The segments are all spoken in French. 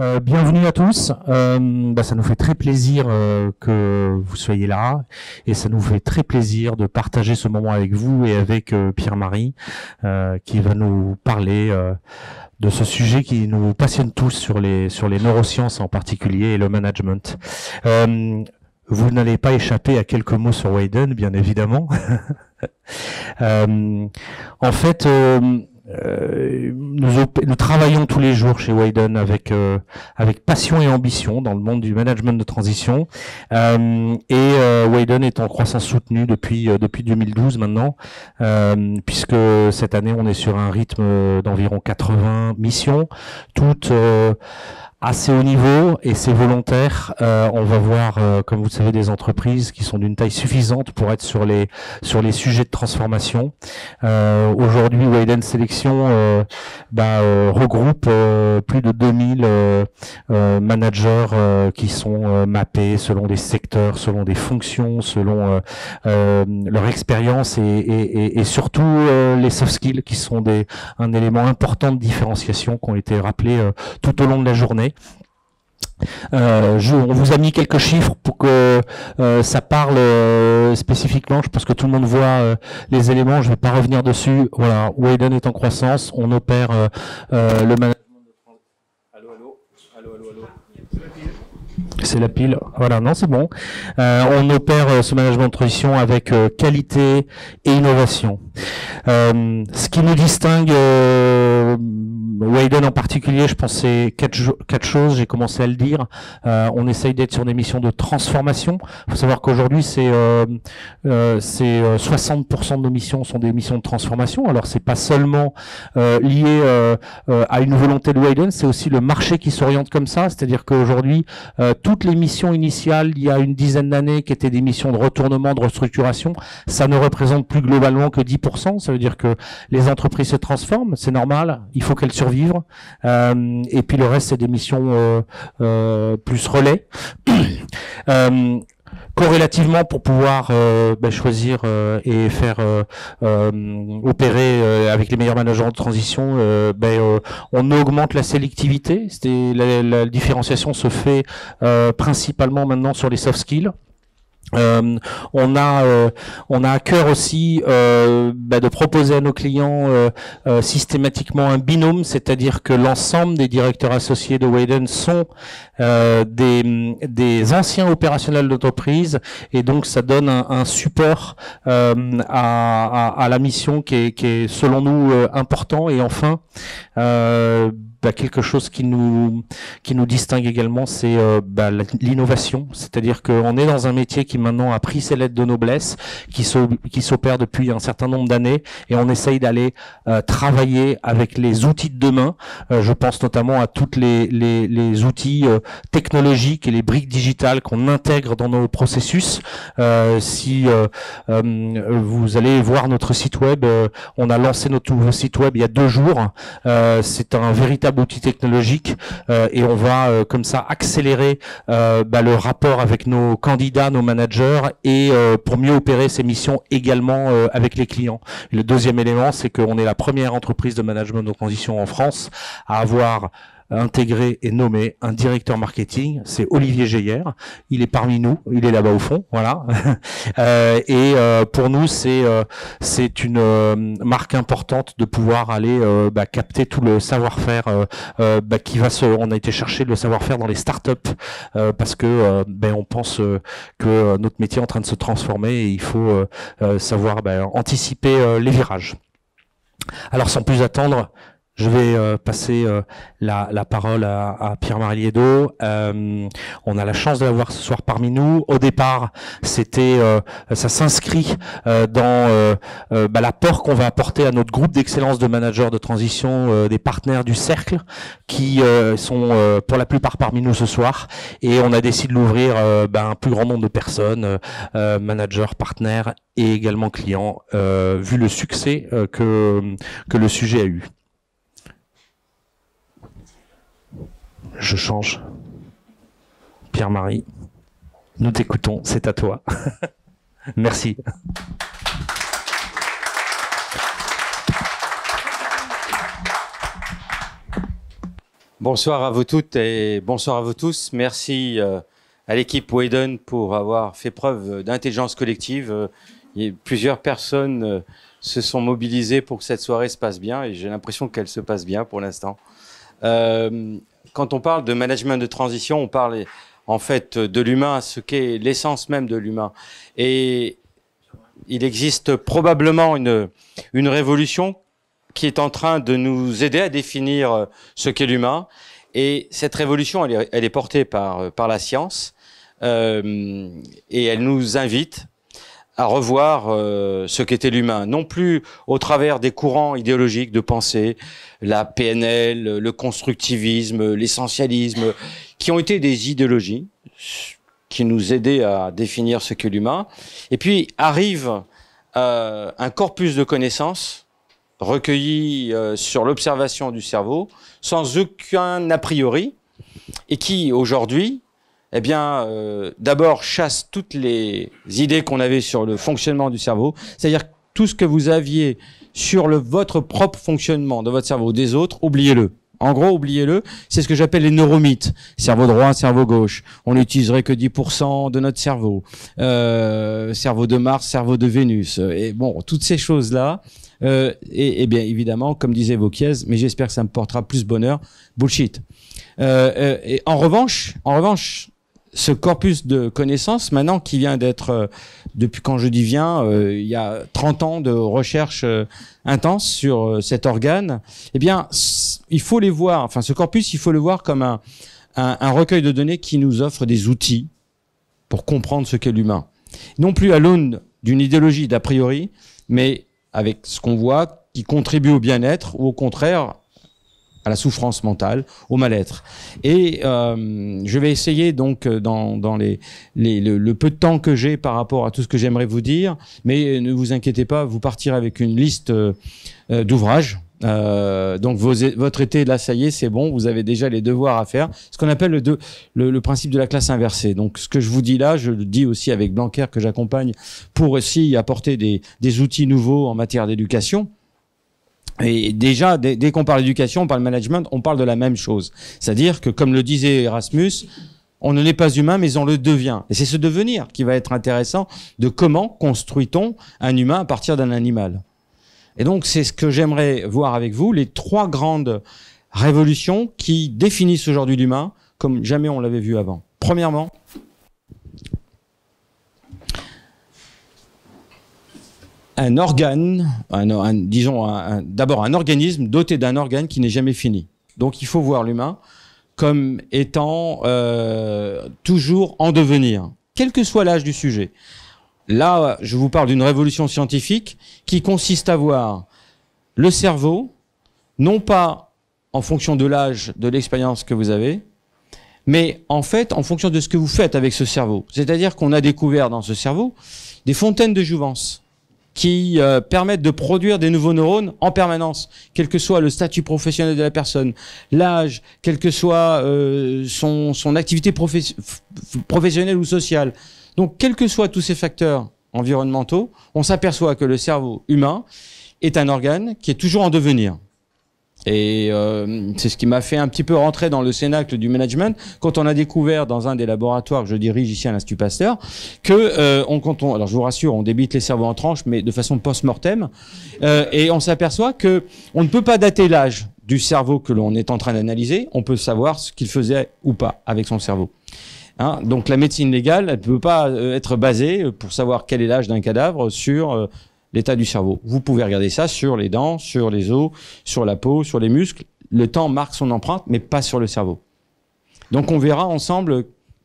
Euh, bienvenue à tous. Euh, bah, ça nous fait très plaisir euh, que vous soyez là et ça nous fait très plaisir de partager ce moment avec vous et avec euh, Pierre-Marie qui va nous parler de ce sujet qui nous passionne tous sur les, sur les neurosciences en particulier et le management. vous n'allez pas échapper à quelques mots sur Wayden, bien évidemment. en fait, euh, nous, nous, travaillons tous les jours chez Wyden avec euh, avec passion et ambition dans le monde du management de transition. Euh, et euh, Wyden est en croissance soutenue depuis depuis 2012 maintenant, puisque cette année on est sur un rythme d'environ 80 missions, toutes assez haut niveau et c'est volontaire. Euh, on va voir, euh, comme vous le savez, des entreprises qui sont d'une taille suffisante pour être sur les sur les sujets de transformation. Euh, aujourd'hui, Wayden Selection bah, regroupe plus de 2000 managers qui sont mappés selon des secteurs, selon des fonctions, selon leur expérience et, surtout les soft skills qui sont des, un élément important de différenciation qui ont été rappelés tout au long de la journée. Euh, je, on vous a mis quelques chiffres pour que euh, ça parle euh, spécifiquement. Je pense que tout le monde voit les éléments. Je ne vais pas revenir dessus. Voilà, Wayden est en croissance. On opère le management. C'est la pile. Voilà, non, c'est bon. on opère ce management de transition avec qualité et innovation. ce qui nous distingue Wayden en particulier, je pensais quatre, choses, j'ai commencé à le dire. Euh, on essaye d'être sur des missions de transformation. Il faut savoir qu'aujourd'hui, c'est 60% euh, euh, de nos missions sont des missions de transformation. Alors, c'est pas seulement lié à une volonté de Wayden, c'est aussi le marché qui s'oriente comme ça. C'est-à-dire qu'aujourd'hui, toutes les missions initiales, il y a une dizaine d'années, qui étaient des missions de retournement, de restructuration, ça ne représente plus globalement que 10%. Ça veut dire que les entreprises se transforment, c'est normal. Il faut qu'elles survivent vivre. Euh, et puis le reste, c'est des missions euh, euh, plus relais. corrélativement pour pouvoir ben, choisir et faire opérer avec les meilleurs managers de transition, ben, on augmente la sélectivité. la différenciation se fait principalement maintenant sur les soft skills. Euh, on a euh, on a à cœur aussi euh, bah, de proposer à nos clients systématiquement un binôme, c'est-à-dire que l'ensemble des directeurs associés de Wayden sont des, des anciens opérationnels d'entreprise et donc ça donne un, support à, à, la mission qui est, qui est selon nous important et enfin bah, quelque chose qui nous, qui nous distingue également, c'est euh, bah, l'innovation. C'est-à-dire qu'on est dans un métier qui maintenant a pris ses lettres de noblesse, qui s'opère depuis un certain nombre d'années, et on essaye d'aller euh, travailler avec les outils de demain. Euh, je pense notamment à toutes les, les, les outils technologiques et les briques digitales qu'on intègre dans nos processus. si vous allez voir notre site web, on a lancé notre site web il y a deux jours. c'est un véritable outils technologiques technologique et on va euh, comme ça accélérer euh, bah, le rapport avec nos candidats, nos managers et euh, pour mieux opérer ces missions également avec les clients. le deuxième élément, c'est qu'on est la première entreprise de management de transition en France à avoir intégré et nommé un directeur marketing. C'est Olivier Geyer. Il est parmi nous. Il est là-bas au fond. Voilà. Euh, et euh, pour nous, c'est euh, c'est une marque importante de pouvoir aller bah, capter tout le savoir-faire bah, qui va se. On a été chercher le savoir-faire dans les startups parce que ben, on pense que notre métier est en train de se transformer et il faut savoir ben, anticiper les virages. Alors sans plus attendre, je vais euh, passer euh, la, parole à, Pierre-Marie euh, on a la chance de l'avoir ce soir parmi nous. Au départ, c'était, ça s'inscrit dans bah, l'apport qu'on va apporter à notre groupe d'excellence de managers de transition, des partenaires du cercle, qui sont pour la plupart parmi nous ce soir. Et on a décidé de l'ouvrir à bah, un plus grand nombre de personnes, managers, partenaires et également clients, vu le succès que, que le sujet a eu. Je change. Pierre-Marie, nous t'écoutons, c'est à toi. Merci. Bonsoir à vous toutes et bonsoir à vous tous. Merci euh, à l'équipe Wayden pour avoir fait preuve d'intelligence collective. Euh, plusieurs personnes euh, se sont mobilisées pour que cette soirée se passe bien et j'ai l'impression qu'elle se passe bien pour l'instant quand on parle de management de transition, on parle en fait de l'humain, ce qu'est l'essence même de l'humain. Et il existe probablement une, une révolution qui est en train de nous aider à définir euh, ce qu'est l'humain. Et cette révolution, elle est, portée par, euh, par la science euh, et elle nous invite à revoir euh, ce qu'était l'humain, non plus au travers des courants idéologiques de pensée, la PNL, le constructivisme, l'essentialisme, qui ont été des idéologies qui nous aidaient à définir ce qu'est l'humain. Et puis arrive euh, un corpus de connaissances recueilli euh, sur l'observation du cerveau, sans aucun a priori, et qui aujourd'hui eh bien, euh, d'abord chasse toutes les idées qu'on avait sur le fonctionnement du cerveau, c'est-à-dire tout ce que vous aviez sur le, votre propre fonctionnement de votre cerveau des autres, oubliez-le. En gros, oubliez-le, c'est ce que j'appelle les neuromythes. Cerveau droit, cerveau gauche. On n'utiliserait que 10% de notre cerveau. Euh, cerveau de Mars, cerveau de Vénus. Et bon, toutes ces choses-là. Euh, et, et, bien évidemment, comme disait Vauquiez, mais j'espère que ça me portera plus bonheur, bullshit. Euh, euh et en revanche, en revanche, ce corpus de connaissances maintenant qui vient d'être, euh, depuis quand je dis vient, euh, il y a 30 ans de recherche euh, intense sur cet organe, eh bien, il faut les voir, enfin ce corpus, il faut le voir comme un, un recueil de données qui nous offre des outils pour comprendre ce qu'est l'humain. Non plus à l'aune d'une idéologie d'a priori, mais avec ce qu'on voit qui contribue au bien-être ou au contraire à la souffrance mentale, au mal-être. Et euh, je vais essayer donc euh, dans, dans les, les le, peu de temps que j'ai par rapport à tout ce que j'aimerais vous dire, mais euh, ne vous inquiétez pas, vous partirez avec une liste euh, d'ouvrages. Euh, donc votre été, là, ça y est, c'est bon, vous avez déjà les devoirs à faire. Ce qu'on appelle le, le, le, principe de la classe inversée. Donc ce que je vous dis là, je le dis aussi avec Blanquer que j'accompagne pour aussi apporter des, des outils nouveaux en matière d'éducation. Et déjà, dès, qu'on parle d'éducation, on parle management, on parle de la même chose. C'est-à-dire que, comme le disait Erasmus, on ne l'est pas humain, mais on le devient. Et c'est ce devenir qui va être intéressant de comment construit-on un humain à partir d'un animal. Et donc, c'est ce que j'aimerais voir avec vous, les trois grandes révolutions qui définissent aujourd'hui l'humain comme jamais on l'avait vu avant. Premièrement, un organe, disons d'abord un organisme doté d'un organe qui n'est jamais fini. Donc il faut voir l'humain comme étant euh, toujours en devenir, quel que soit l'âge du sujet. Là, je vous parle d'une révolution scientifique qui consiste à voir le cerveau, non pas en fonction de l'âge, de l'expérience que vous avez, mais en fait en fonction de ce que vous faites avec ce cerveau. C'est-à-dire qu'on a découvert dans ce cerveau des fontaines de jouvence qui euh, permettent de produire des nouveaux neurones en permanence, quel que soit le statut professionnel de la personne, l'âge, quel que soit euh, son, son, activité professionnelle ou sociale. Donc, quels que soient tous ces facteurs environnementaux, on s'aperçoit que le cerveau humain est un organe qui est toujours en devenir. Et euh, c'est ce qui m'a fait un petit peu rentrer dans le cénacle du management quand on a découvert dans un des laboratoires que je dirige ici à l'Institut Pasteur que euh, on, quand on, alors je vous rassure, on débite les cerveaux en tranches, mais de façon post-mortem, euh, et on s'aperçoit que on ne peut pas dater l'âge du cerveau que l'on est en train d'analyser. On peut savoir ce qu'il faisait ou pas avec son cerveau. Hein, donc la médecine légale, elle ne peut pas être basée pour savoir quel est l'âge d'un cadavre sur l'état du cerveau. Vous pouvez regarder ça sur les dents, sur les os, sur la peau, sur les muscles. Le temps marque son empreinte, mais pas sur le cerveau. Donc on verra ensemble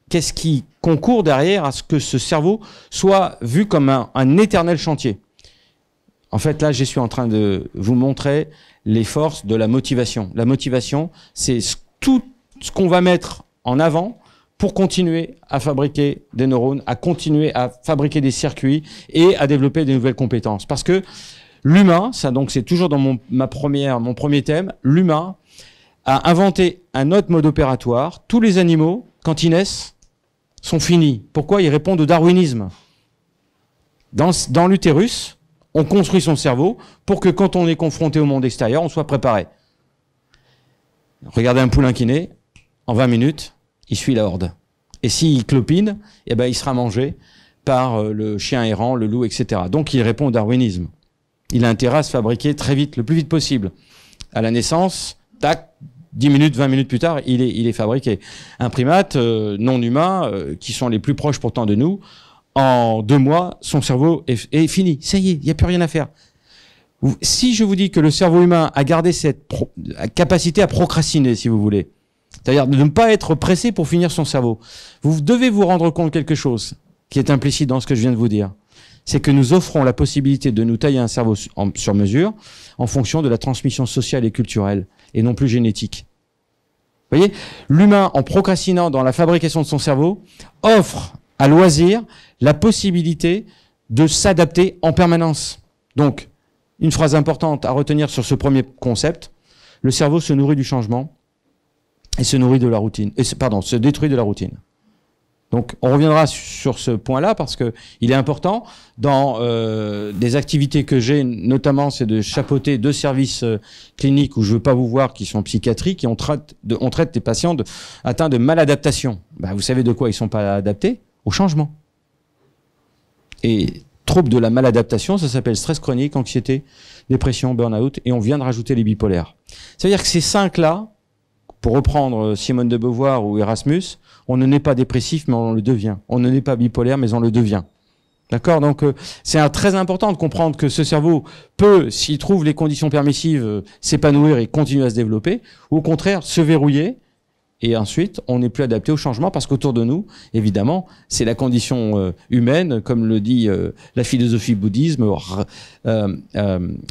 qu'est-ce qui concourt derrière à ce que ce cerveau soit vu comme un, éternel chantier. En fait, là, je suis en train de vous montrer les forces de la motivation. La motivation, c'est tout ce qu'on va mettre en avant pour continuer à fabriquer des neurones, à continuer à fabriquer des circuits et à développer des nouvelles compétences. Parce que l'humain, ça donc c'est toujours dans mon, ma première, mon premier thème, l'humain a inventé un autre mode opératoire. Tous les animaux, quand ils naissent, sont finis. Pourquoi Ils répondent au darwinisme. Dans, dans l'utérus, on construit son cerveau pour que quand on est confronté au monde extérieur, on soit préparé. Regardez un poulain qui naît, en 20 minutes, il suit la horde. Et s'il clopine, eh ben, il sera mangé par euh, le chien errant, le loup, etc. Donc il répond au darwinisme. Il a intérêt à se fabriquer très vite, le plus vite possible. À la naissance, tac, 10 minutes, 20 minutes plus tard, il est, il est fabriqué. Un primate euh, non humain, euh, qui sont les plus proches pourtant de nous, en deux mois, son cerveau est, fini. Ça y est, il n'y a plus rien à faire. Si je vous dis que le cerveau humain a gardé cette capacité à procrastiner, si vous voulez, c'est-à-dire de ne pas être pressé pour finir son cerveau. Vous devez vous rendre compte quelque chose qui est implicite dans ce que je viens de vous dire. C'est que nous offrons la possibilité de nous tailler un cerveau sur mesure en fonction de la transmission sociale et culturelle et non plus génétique. Vous voyez, l'humain, en procrastinant dans la fabrication de son cerveau, offre à loisir la possibilité de s'adapter en permanence. Donc, une phrase importante à retenir sur ce premier concept, le cerveau se nourrit du changement et se nourrit de la routine. Et pardon, se détruit de la routine. Donc on reviendra sur ce point-là parce que il est important dans euh, des activités que j'ai, notamment c'est de chapeauter deux services euh, cliniques où je veux pas vous voir qui sont psychiatriques et on traite, on traite des patients atteints de maladaptation. Bah, vous savez de quoi ils sont pas adaptés Au changement. Et trouble de la maladaptation, ça s'appelle stress chronique, anxiété, dépression, burn-out et on vient de rajouter les bipolaires. cest à dire que ces cinq là, pour reprendre euh, Simone de Beauvoir ou Erasmus, on ne naît pas dépressif, mais on le devient. On ne naît pas bipolaire, mais on le devient. D'accord Donc euh, c'est très important de comprendre que ce cerveau peut, s'il trouve les conditions permissives, euh, s'épanouir et continuer à se développer, ou au contraire se verrouiller, et ensuite on n'est plus adapté au changement parce qu'autour de nous, évidemment, c'est la condition humaine, comme le dit la philosophie bouddhisme,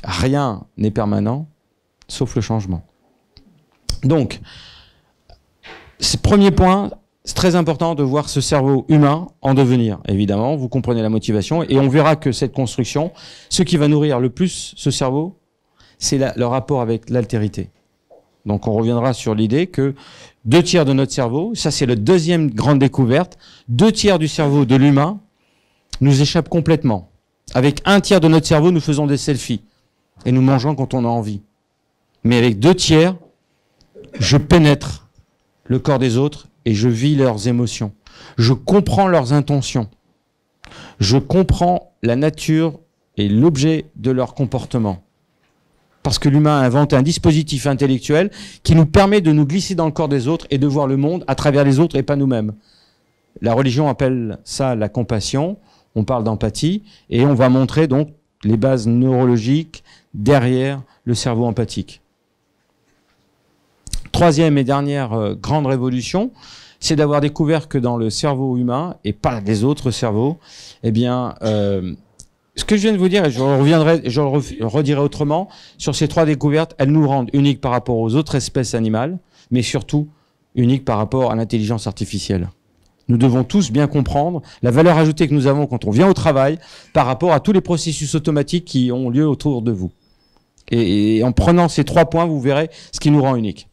rien n'est permanent sauf le changement. Donc, ce premier point, c'est très important de voir ce cerveau humain en devenir, évidemment. Vous comprenez la motivation. Et on verra que cette construction, ce qui va nourrir le plus ce cerveau, c'est le rapport avec l'altérité. Donc on reviendra sur l'idée que deux tiers de notre cerveau, ça c'est la deuxième grande découverte, deux tiers du cerveau de l'humain nous échappe complètement. Avec un tiers de notre cerveau, nous faisons des selfies et nous mangeons quand on a envie. Mais avec deux tiers, je pénètre le corps des autres et je vis leurs émotions. Je comprends leurs intentions. Je comprends la nature et l'objet de leur comportement. Parce que l'humain invente un dispositif intellectuel qui nous permet de nous glisser dans le corps des autres et de voir le monde à travers les autres et pas nous-mêmes. La religion appelle ça la compassion, on parle d'empathie, et on va montrer donc les bases neurologiques derrière le cerveau empathique troisième et dernière euh, grande révolution, c'est d'avoir découvert que dans le cerveau humain et pas des autres cerveaux, eh bien, euh, ce que je viens de vous dire, et je reviendrai, je le redirai autrement, sur ces trois découvertes, elles nous rendent uniques par rapport aux autres espèces animales, mais surtout uniques par rapport à l'intelligence artificielle. Nous devons tous bien comprendre la valeur ajoutée que nous avons quand on vient au travail par rapport à tous les processus automatiques qui ont lieu autour de vous. et en prenant ces trois points, vous verrez ce qui nous rend unique.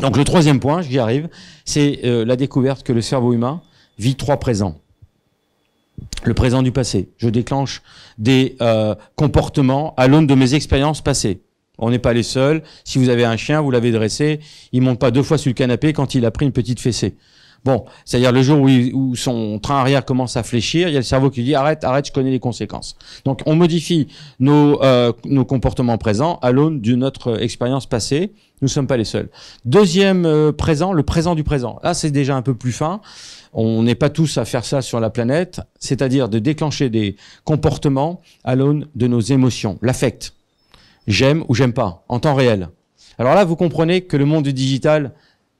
Donc le troisième point, j'y arrive, c'est euh, la découverte que le cerveau humain vit trois présents. Le présent du passé. Je déclenche des euh, comportements à l'aune de mes expériences passées. On n'est pas les seuls. Si vous avez un chien, vous l'avez dressé, il monte pas deux fois sur le canapé quand il a pris une petite fessée. Bon, c'est-à-dire le jour où, son train arrière commence à fléchir, il y a le cerveau qui dit arrête, arrête, je connais les conséquences. Donc on modifie nos, euh, nos comportements présents à l'aune de notre euh, expérience passée. Nous ne sommes pas les seuls. Deuxième euh, présent, le présent du présent. Là, c'est déjà un peu plus fin. On n'est pas tous à faire ça sur la planète, c'est-à-dire de déclencher des comportements à l'aune de nos émotions, l'affect. J'aime ou j'aime pas, en temps réel. Alors là, vous comprenez que le monde du digital,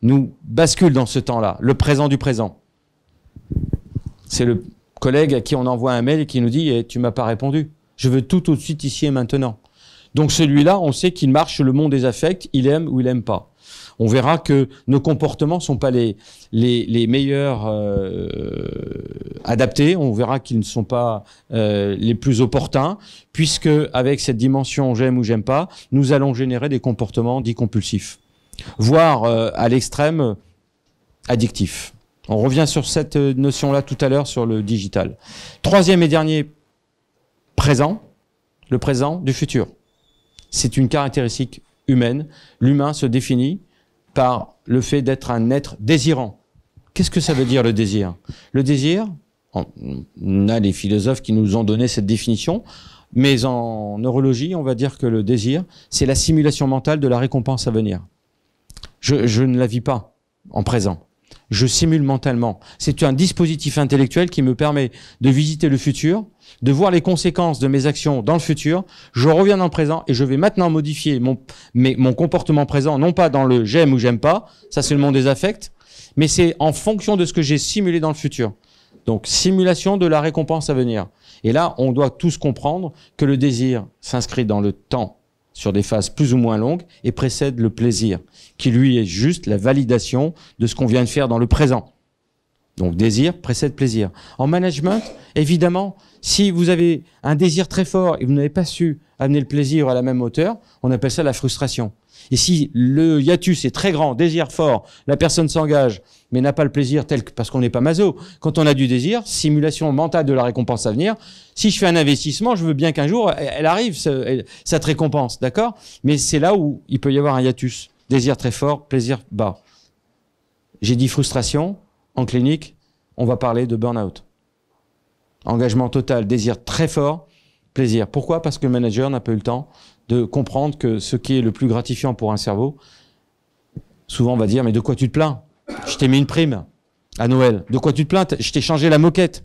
nous bascule dans ce temps-là, le présent du présent. C'est le collègue à qui on envoie un mail et qui nous dit eh, Tu m'as pas répondu. Je veux tout tout de suite ici et maintenant. Donc celui-là, on sait qu'il marche le monde des affects, il aime ou il aime pas. On verra que nos comportements sont pas les, meilleurs euh, adaptés. On verra qu'ils ne sont pas euh, les plus opportuns, puisque avec cette dimension j'aime ou j'aime pas, nous allons générer des comportements dits compulsifs voire euh, à l'extrême addictif. On revient sur cette euh, notion-là tout à l'heure sur le digital. Troisième et dernier présent, le présent du futur. C'est une caractéristique humaine. L'humain se définit par le fait d'être un être désirant. Qu'est-ce que ça veut dire le désir Le désir, on a les philosophes qui nous ont donné cette définition, mais en neurologie, on va dire que le désir, c'est la simulation mentale de la récompense à venir. Je, ne la vis pas en présent. Je simule mentalement. C'est un dispositif intellectuel qui me permet de visiter le futur, de voir les conséquences de mes actions dans le futur. Je reviens dans le présent et je vais maintenant modifier mon, mon comportement présent, non pas dans le j'aime ou j'aime pas, ça c'est le monde des affects, mais c'est en fonction de ce que j'ai simulé dans le futur. Donc simulation de la récompense à venir. Et là, on doit tous comprendre que le désir s'inscrit dans le temps, sur des phases plus ou moins longues, et précède le plaisir qui lui est juste la validation de ce qu'on vient de faire dans le présent. Donc désir précède plaisir. En management, évidemment, si vous avez un désir très fort et vous n'avez pas su amener le plaisir à la même hauteur, on appelle ça la frustration. Et si le hiatus est très grand, désir fort, la personne s'engage mais n'a pas le plaisir tel que parce qu'on n'est pas maso. Quand on a du désir, simulation mentale de la récompense à venir. Si je fais un investissement, je veux bien qu'un jour elle arrive cette récompense, d'accord Mais c'est là où il peut y avoir un hiatus. Désir très fort, plaisir bas. J'ai dit frustration. En clinique, on va parler de burn-out. Engagement total, désir très fort, plaisir. Pourquoi Parce que le manager n'a pas eu le temps de comprendre que ce qui est le plus gratifiant pour un cerveau, souvent on va dire, mais de quoi tu te plains Je t'ai mis une prime à Noël. De quoi tu te plains Je t'ai changé la moquette.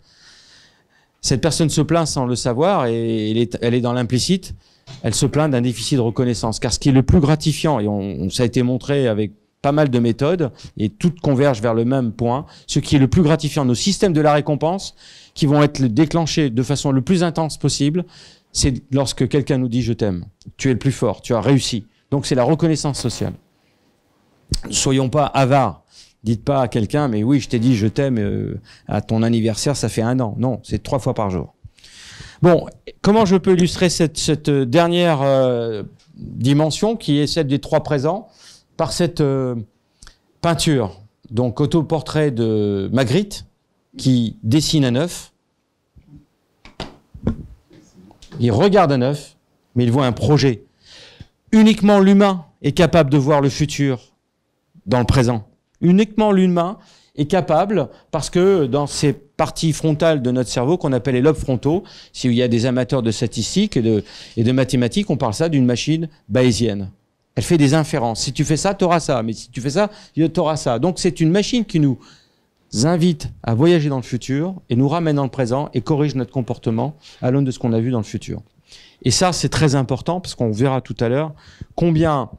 Cette personne se plaint sans le savoir et elle est dans l'implicite elle se plaint d'un déficit de reconnaissance. Car ce qui est le plus gratifiant, et ça a été montré avec pas mal de méthodes, et toutes convergent vers le même point, ce qui est le plus gratifiant, nos systèmes de la récompense, qui vont être déclenchés de façon le plus intense possible, c'est lorsque quelqu'un nous dit je t'aime, tu es le plus fort, tu as réussi. Donc c'est la reconnaissance sociale. soyons pas avares. Dites pas à quelqu'un, mais oui, je t'ai dit je t'aime euh, à ton anniversaire, ça fait un an. Non, c'est trois fois par jour. Bon, comment je peux illustrer cette, euh, dernière euh, dimension qui est celle des trois présents par cette euh, peinture, donc autoportrait de Magritte qui dessine à neuf. Il regarde à neuf, mais il voit un projet. Uniquement l'humain est capable de voir le futur dans le présent. Uniquement l'humain est capable, parce que dans ces parties frontales de notre cerveau qu'on appelle les lobes frontaux, s'il y a des amateurs de statistiques et de, et de mathématiques, on parle ça d'une machine bayésienne. Elle fait des inférences. Si tu fais ça, tu auras ça. Mais si tu fais ça, tu auras ça. Donc c'est une machine qui nous invite à voyager dans le futur et nous ramène dans le présent et corrige notre comportement à l'aune de ce qu'on a vu dans le futur. Et ça, c'est très important parce qu'on verra tout à l'heure combien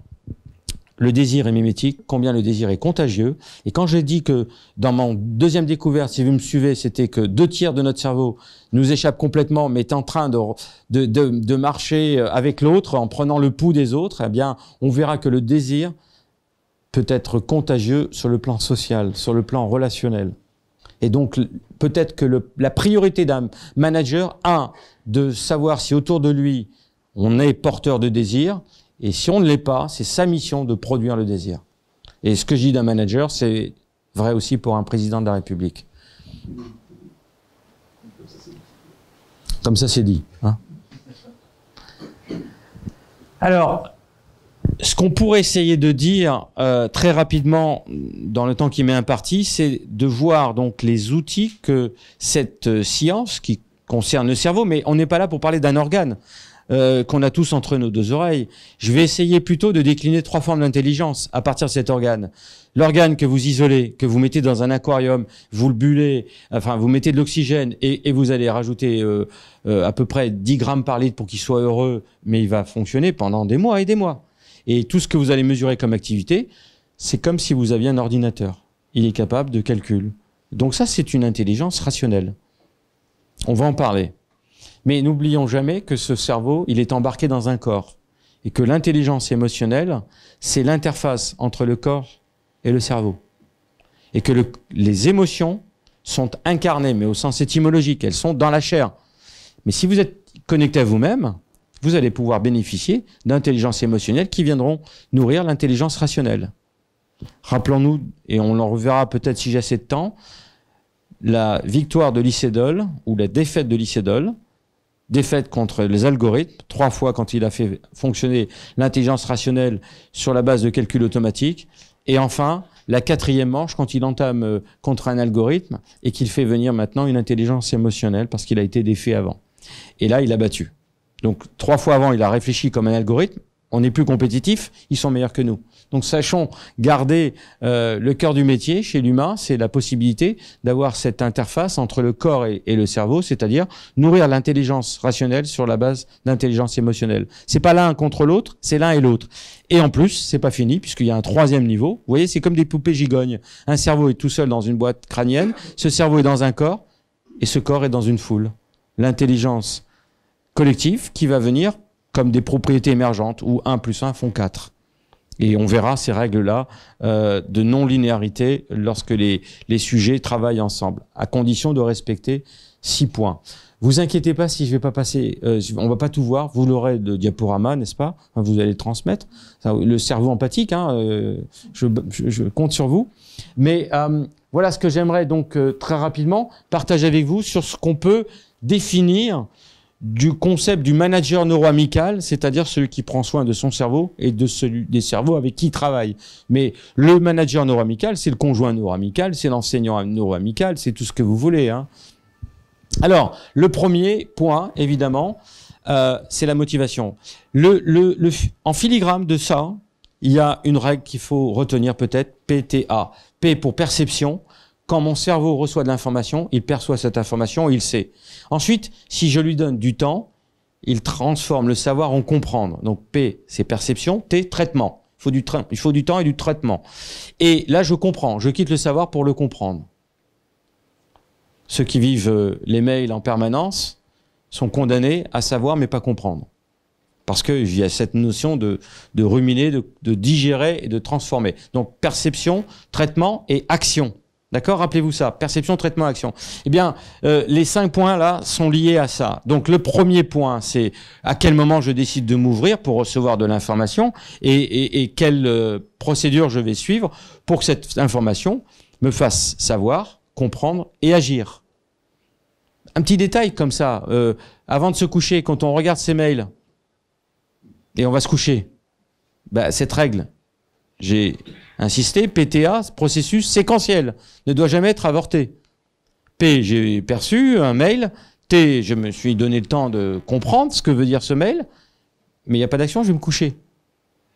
le désir est mimétique, combien le désir est contagieux. Et quand j'ai dit que dans mon deuxième découverte, si vous me suivez, c'était que deux tiers de notre cerveau nous échappe complètement, mais est en train de, marcher avec l'autre, en prenant le pouls des autres, eh bien, on verra que le désir peut être contagieux sur le plan social, sur le plan relationnel. Et donc, peut-être que la priorité d'un manager, un, de savoir si autour de lui, on est porteur de désir, et si on ne l'est pas, c'est sa mission de produire le désir. Et ce que je dis d'un manager, c'est vrai aussi pour un président de la République. Comme ça, c'est dit. Hein. Alors, ce qu'on pourrait essayer de dire euh, très rapidement dans le temps qui m'est imparti, c'est de voir donc les outils que cette euh, science qui concerne le cerveau, mais on n'est pas là pour parler d'un organe. Euh, qu'on a tous entre nos deux oreilles. Je vais essayer plutôt de décliner trois formes d'intelligence à partir de cet organe. L'organe que vous isolez, que vous mettez dans un aquarium, vous le bullez, enfin vous mettez de l'oxygène et, vous allez rajouter euh, euh, à peu près 10 grammes par litre pour qu'il soit heureux, mais il va fonctionner pendant des mois et des mois. Et tout ce que vous allez mesurer comme activité, c'est comme si vous aviez un ordinateur. Il est capable de calcul. Donc ça, c'est une intelligence rationnelle. On va en parler. Mais n'oublions jamais que ce cerveau, il est embarqué dans un corps. Et que l'intelligence émotionnelle, c'est l'interface entre le corps et le cerveau. Et que les émotions sont incarnées, mais au sens étymologique, elles sont dans la chair. Mais si vous êtes connecté à vous-même, vous allez pouvoir bénéficier d'intelligence émotionnelle qui viendront nourrir l'intelligence rationnelle. Rappelons-nous, et on l'en reverra peut-être si j'ai assez de temps, la victoire de l'ICEDOL ou la défaite de l'ICEDOL défaite contre les algorithmes, trois fois quand il a fait fonctionner l'intelligence rationnelle sur la base de calculs automatiques, et enfin la quatrième manche quand il entame euh, contre un algorithme et qu'il fait venir maintenant une intelligence émotionnelle parce qu'il a été défait avant. Et là, il a battu. Donc trois fois avant, il a réfléchi comme un algorithme, on est plus compétitif, ils sont meilleurs que nous. Donc sachons garder euh, le cœur du métier chez l'humain, c'est la possibilité d'avoir cette interface entre le corps et, le cerveau, c'est-à-dire nourrir l'intelligence rationnelle sur la base d'intelligence émotionnelle. C'est pas l'un contre l'autre, c'est l'un et l'autre. Et en plus, c'est pas fini puisqu'il y a un troisième niveau. Vous voyez, c'est comme des poupées gigognes. Un cerveau est tout seul dans une boîte crânienne, ce cerveau est dans un corps et ce corps est dans une foule. L'intelligence collective qui va venir comme des propriétés émergentes où 1 plus 1 font 4. Et on verra ces règles-là euh, de non-linéarité lorsque les, sujets travaillent ensemble, à condition de respecter 6 points. Vous inquiétez pas si je vais pas passer, euh, on va pas tout voir. Vous l'aurez de diaporama, n'est-ce pas Vous allez le transmettre. le cerveau empathique, hein, euh, je, je, compte sur vous. Mais euh, voilà ce que j'aimerais donc très rapidement partager avec vous sur ce qu'on peut définir du concept du manager neuroamical, c'est-à-dire celui qui prend soin de son cerveau et de celui des cerveaux avec qui il travaille. Mais le manager neuroamical, c'est le conjoint neuroamical, c'est l'enseignant neuroamical, c'est tout ce que vous voulez. Hein. Alors, le premier point, évidemment, euh, c'est la motivation. Le, le, en filigrane de ça, il y a une règle qu'il faut retenir peut-être, PTA. P pour perception, quand mon cerveau reçoit de l'information, il perçoit cette information, il sait. Ensuite, si je lui donne du temps, il transforme le savoir en comprendre. Donc P, c'est perception, T, traitement. Il faut, du temps et du traitement. Et là, je comprends. Je quitte le savoir pour le comprendre. Ceux qui vivent euh, les mails en permanence sont condamnés à savoir mais pas comprendre. Parce qu'il y a cette notion de, ruminer, de digérer et de transformer. Donc perception, traitement et action. D'accord Rappelez-vous ça. Perception, traitement, action. Eh bien, euh, les cinq points là sont liés à ça. Donc le premier point, c'est à quel moment je décide de m'ouvrir pour recevoir de l'information et, quelle euh, procédure je vais suivre pour que cette information me fasse savoir, comprendre et agir. Un petit détail comme ça. Euh, avant de se coucher, quand on regarde ses mails et on va se coucher, bah, cette règle, j'ai insisté, PTA, processus séquentiel, ne doit jamais être avorté. P, j'ai perçu un mail. T, je me suis donné le temps de comprendre ce que veut dire ce mail. Mais il n'y a pas d'action, je vais me coucher.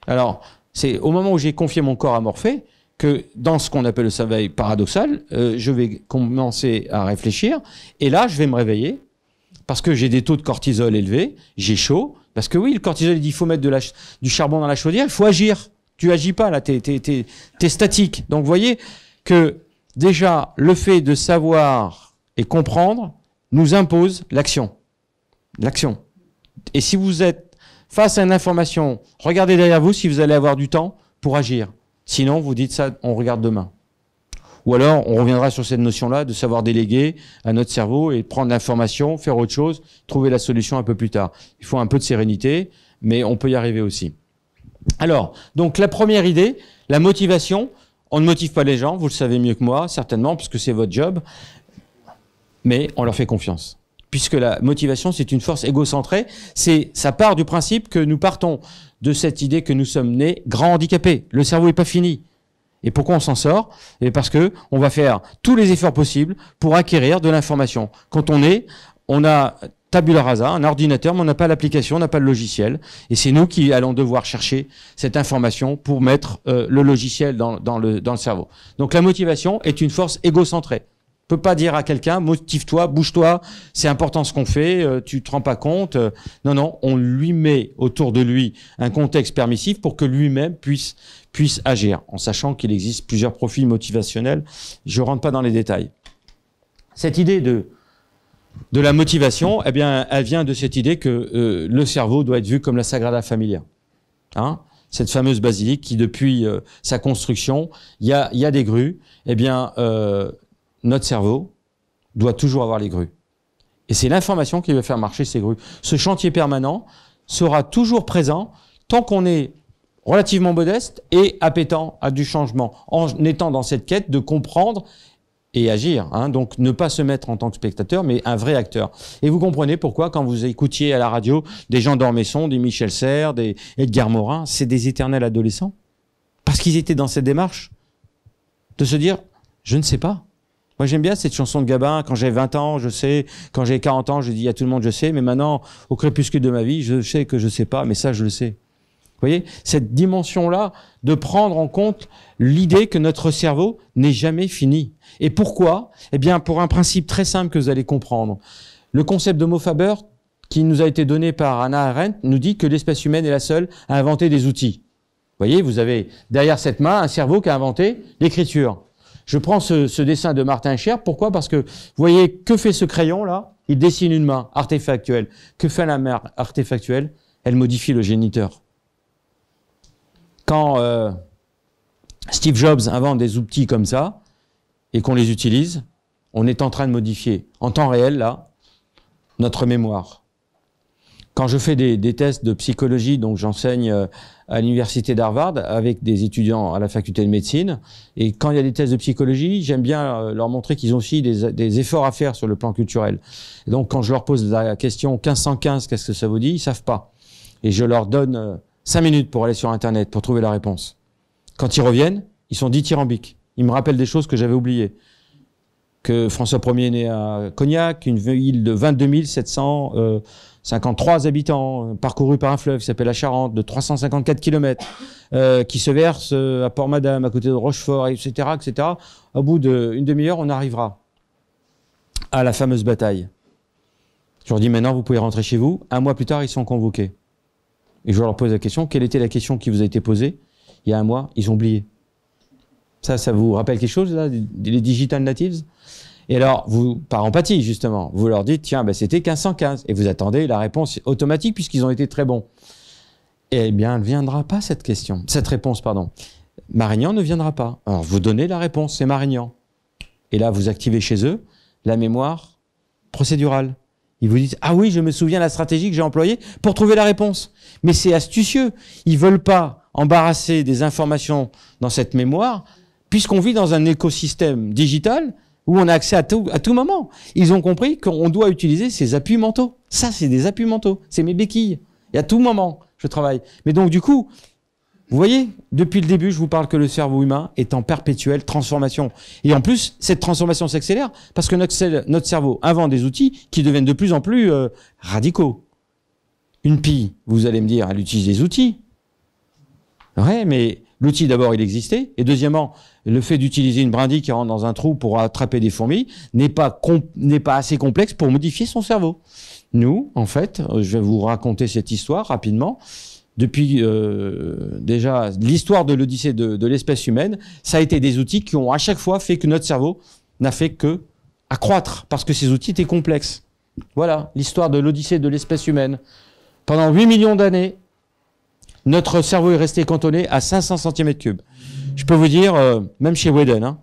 Alors, c'est au moment où j'ai confié mon corps à Morphée que dans ce qu'on appelle le sommeil paradoxal, euh, je vais commencer à réfléchir. Et là, je vais me réveiller parce que j'ai des taux de cortisol élevés, j'ai chaud. Parce que oui, le cortisol, il dit qu'il faut mettre de du charbon dans la chaudière, il faut agir. Tu n'agis pas là, tu es, statique. Donc voyez que déjà le fait de savoir et comprendre nous impose l'action. L'action. Et si vous êtes face à une information, regardez derrière vous si vous allez avoir du temps pour agir. Sinon, vous dites ça, on regarde demain. Ou alors, on reviendra sur cette notion-là de savoir déléguer à notre cerveau et prendre l'information, faire autre chose, trouver la solution un peu plus tard. Il faut un peu de sérénité, mais on peut y arriver aussi. Alors, donc la première idée, la motivation. On ne motive pas les gens, vous le savez mieux que moi, certainement, puisque c'est votre job, mais on leur fait confiance. Puisque la motivation, c'est une force égocentrée, c'est ça part du principe que nous partons de cette idée que nous sommes nés grands handicapés. Le cerveau n'est pas fini. Et pourquoi on s'en sort Et eh, parce que on va faire tous les efforts possibles pour acquérir de l'information. Quand on est, on a tabula rasa, un ordinateur, mais on n'a pas l'application, on n'a pas le logiciel. Et c'est nous qui allons devoir chercher cette information pour mettre euh, le logiciel dans, le, dans le cerveau. Donc la motivation est une force égocentrée. On peut pas dire à quelqu'un, motive-toi, bouge-toi, c'est important ce qu'on fait, euh, tu te rends pas compte. Euh. non, non, on lui met autour de lui un contexte permissif pour que lui-même puisse, puisse agir, en sachant qu'il existe plusieurs profils motivationnels. Je rentre pas dans les détails. Cette idée de de la motivation, eh bien, elle vient de cette idée que euh, le cerveau doit être vu comme la Sagrada Familia. Hein cette fameuse basilique qui, depuis euh, sa construction, il y a, des grues. Eh bien, euh, notre cerveau doit toujours avoir les grues. Et c'est l'information qui va faire marcher ces grues. Ce chantier permanent sera toujours présent tant qu'on est relativement modeste et appétant à du changement, en étant dans cette quête de comprendre et agir. Hein. Donc ne pas se mettre en tant que spectateur, mais un vrai acteur. Et vous comprenez pourquoi quand vous écoutiez à la radio des gens d'Ormesson, des Michel Serres, des Edgar Morin, c'est des éternels adolescents. Parce qu'ils étaient dans cette démarche de se dire, je ne sais pas. Moi j'aime bien cette chanson de Gabin, quand j'ai 20 ans, je sais, quand j'ai 40 ans, je dis à tout le monde, je sais, mais maintenant, au crépuscule de ma vie, je sais que je ne sais pas, mais ça, je le sais. Vous voyez, cette dimension-là de prendre en compte l'idée que notre cerveau n'est jamais fini. Et pourquoi Eh bien, pour un principe très simple que vous allez comprendre. Le concept de faber, qui nous a été donné par Anna Arendt, nous dit que l'espèce humaine est la seule à inventer des outils. Vous voyez, vous avez derrière cette main un cerveau qui a inventé l'écriture. Je prends ce, dessin de Martin Scher. Pourquoi Parce que, vous voyez, que fait ce crayon-là Il dessine une main artefactuelle. Que fait la mère, artefactuelle Elle modifie le géniteur quand euh, Steve Jobs invente des outils comme ça et qu'on les utilise, on est en train de modifier en temps réel, là, notre mémoire. Quand je fais des, tests de psychologie, donc j'enseigne euh, à l'université d'Harvard avec des étudiants à la faculté de médecine, et quand il y a des tests de psychologie, j'aime bien euh, leur montrer qu'ils ont aussi des, efforts à faire sur le plan culturel. donc quand je leur pose la question 1515, qu'est-ce que ça vous dit, ils savent pas. Et je leur donne 5 minutes pour aller sur Internet, pour trouver la réponse. Quand ils reviennent, ils sont dithyrambiques. Ils me rappellent des choses que j'avais oubliées. Que François Ier est né à Cognac, une île de 22 753 euh, habitants, euh, parcourue par un fleuve qui s'appelle la Charente, de 354 km, euh, qui se verse à Port-Madame, à côté de Rochefort, etc. etc. Au bout d'une demi-heure, on arrivera à la fameuse bataille. Je leur dis maintenant, vous pouvez rentrer chez vous. Un mois plus tard, ils sont convoqués et je leur pose la question, quelle était la question qui vous a été posée il y a un mois Ils ont oublié. Ça, ça vous rappelle quelque chose, les digital natives Et alors, vous, par empathie, justement, vous leur dites, tiens, ben, c'était 1515, et vous attendez la réponse automatique puisqu'ils ont été très bons. Eh bien, ne viendra pas, cette question, cette réponse, pardon. Marignan ne viendra pas. Alors, vous donnez la réponse, c'est Marignan. Et là, vous activez chez eux la mémoire procédurale. Ils vous disent ah oui, je me souviens de la stratégie que j'ai employée pour trouver la réponse. Mais c'est astucieux. Ils veulent pas embarrasser des informations dans cette mémoire puisqu'on vit dans un écosystème digital où on a accès à tout, à tout moment. Ils ont compris qu'on doit utiliser ces appuis mentaux. Ça, c'est des appuis mentaux. C'est mes béquilles. Et à tout moment, je travaille. Mais donc, du coup, vous voyez, depuis le début, je vous parle que le cerveau humain est en perpétuelle transformation. Et en plus, cette transformation s'accélère parce que notre, cerveau invente des outils qui deviennent de plus en plus euh, radicaux. Une pie, vous allez me dire, elle utilise des outils. Ouais, mais l'outil d'abord, il existait. Et deuxièmement, le fait d'utiliser une brindille qui rentre dans un trou pour attraper des fourmis n'est pas, n'est pas assez complexe pour modifier son cerveau. Nous, en fait, euh, je vais vous raconter cette histoire rapidement depuis euh, déjà l'histoire de l'Odyssée de, l'espèce humaine, ça a été des outils qui ont à chaque fois fait que notre cerveau n'a fait que accroître, parce que ces outils étaient complexes. Voilà l'histoire de l'Odyssée de l'espèce humaine. Pendant 8 millions d'années, notre cerveau est resté cantonné à 500 cm3. Je peux vous dire, euh, même chez Whedon, hein,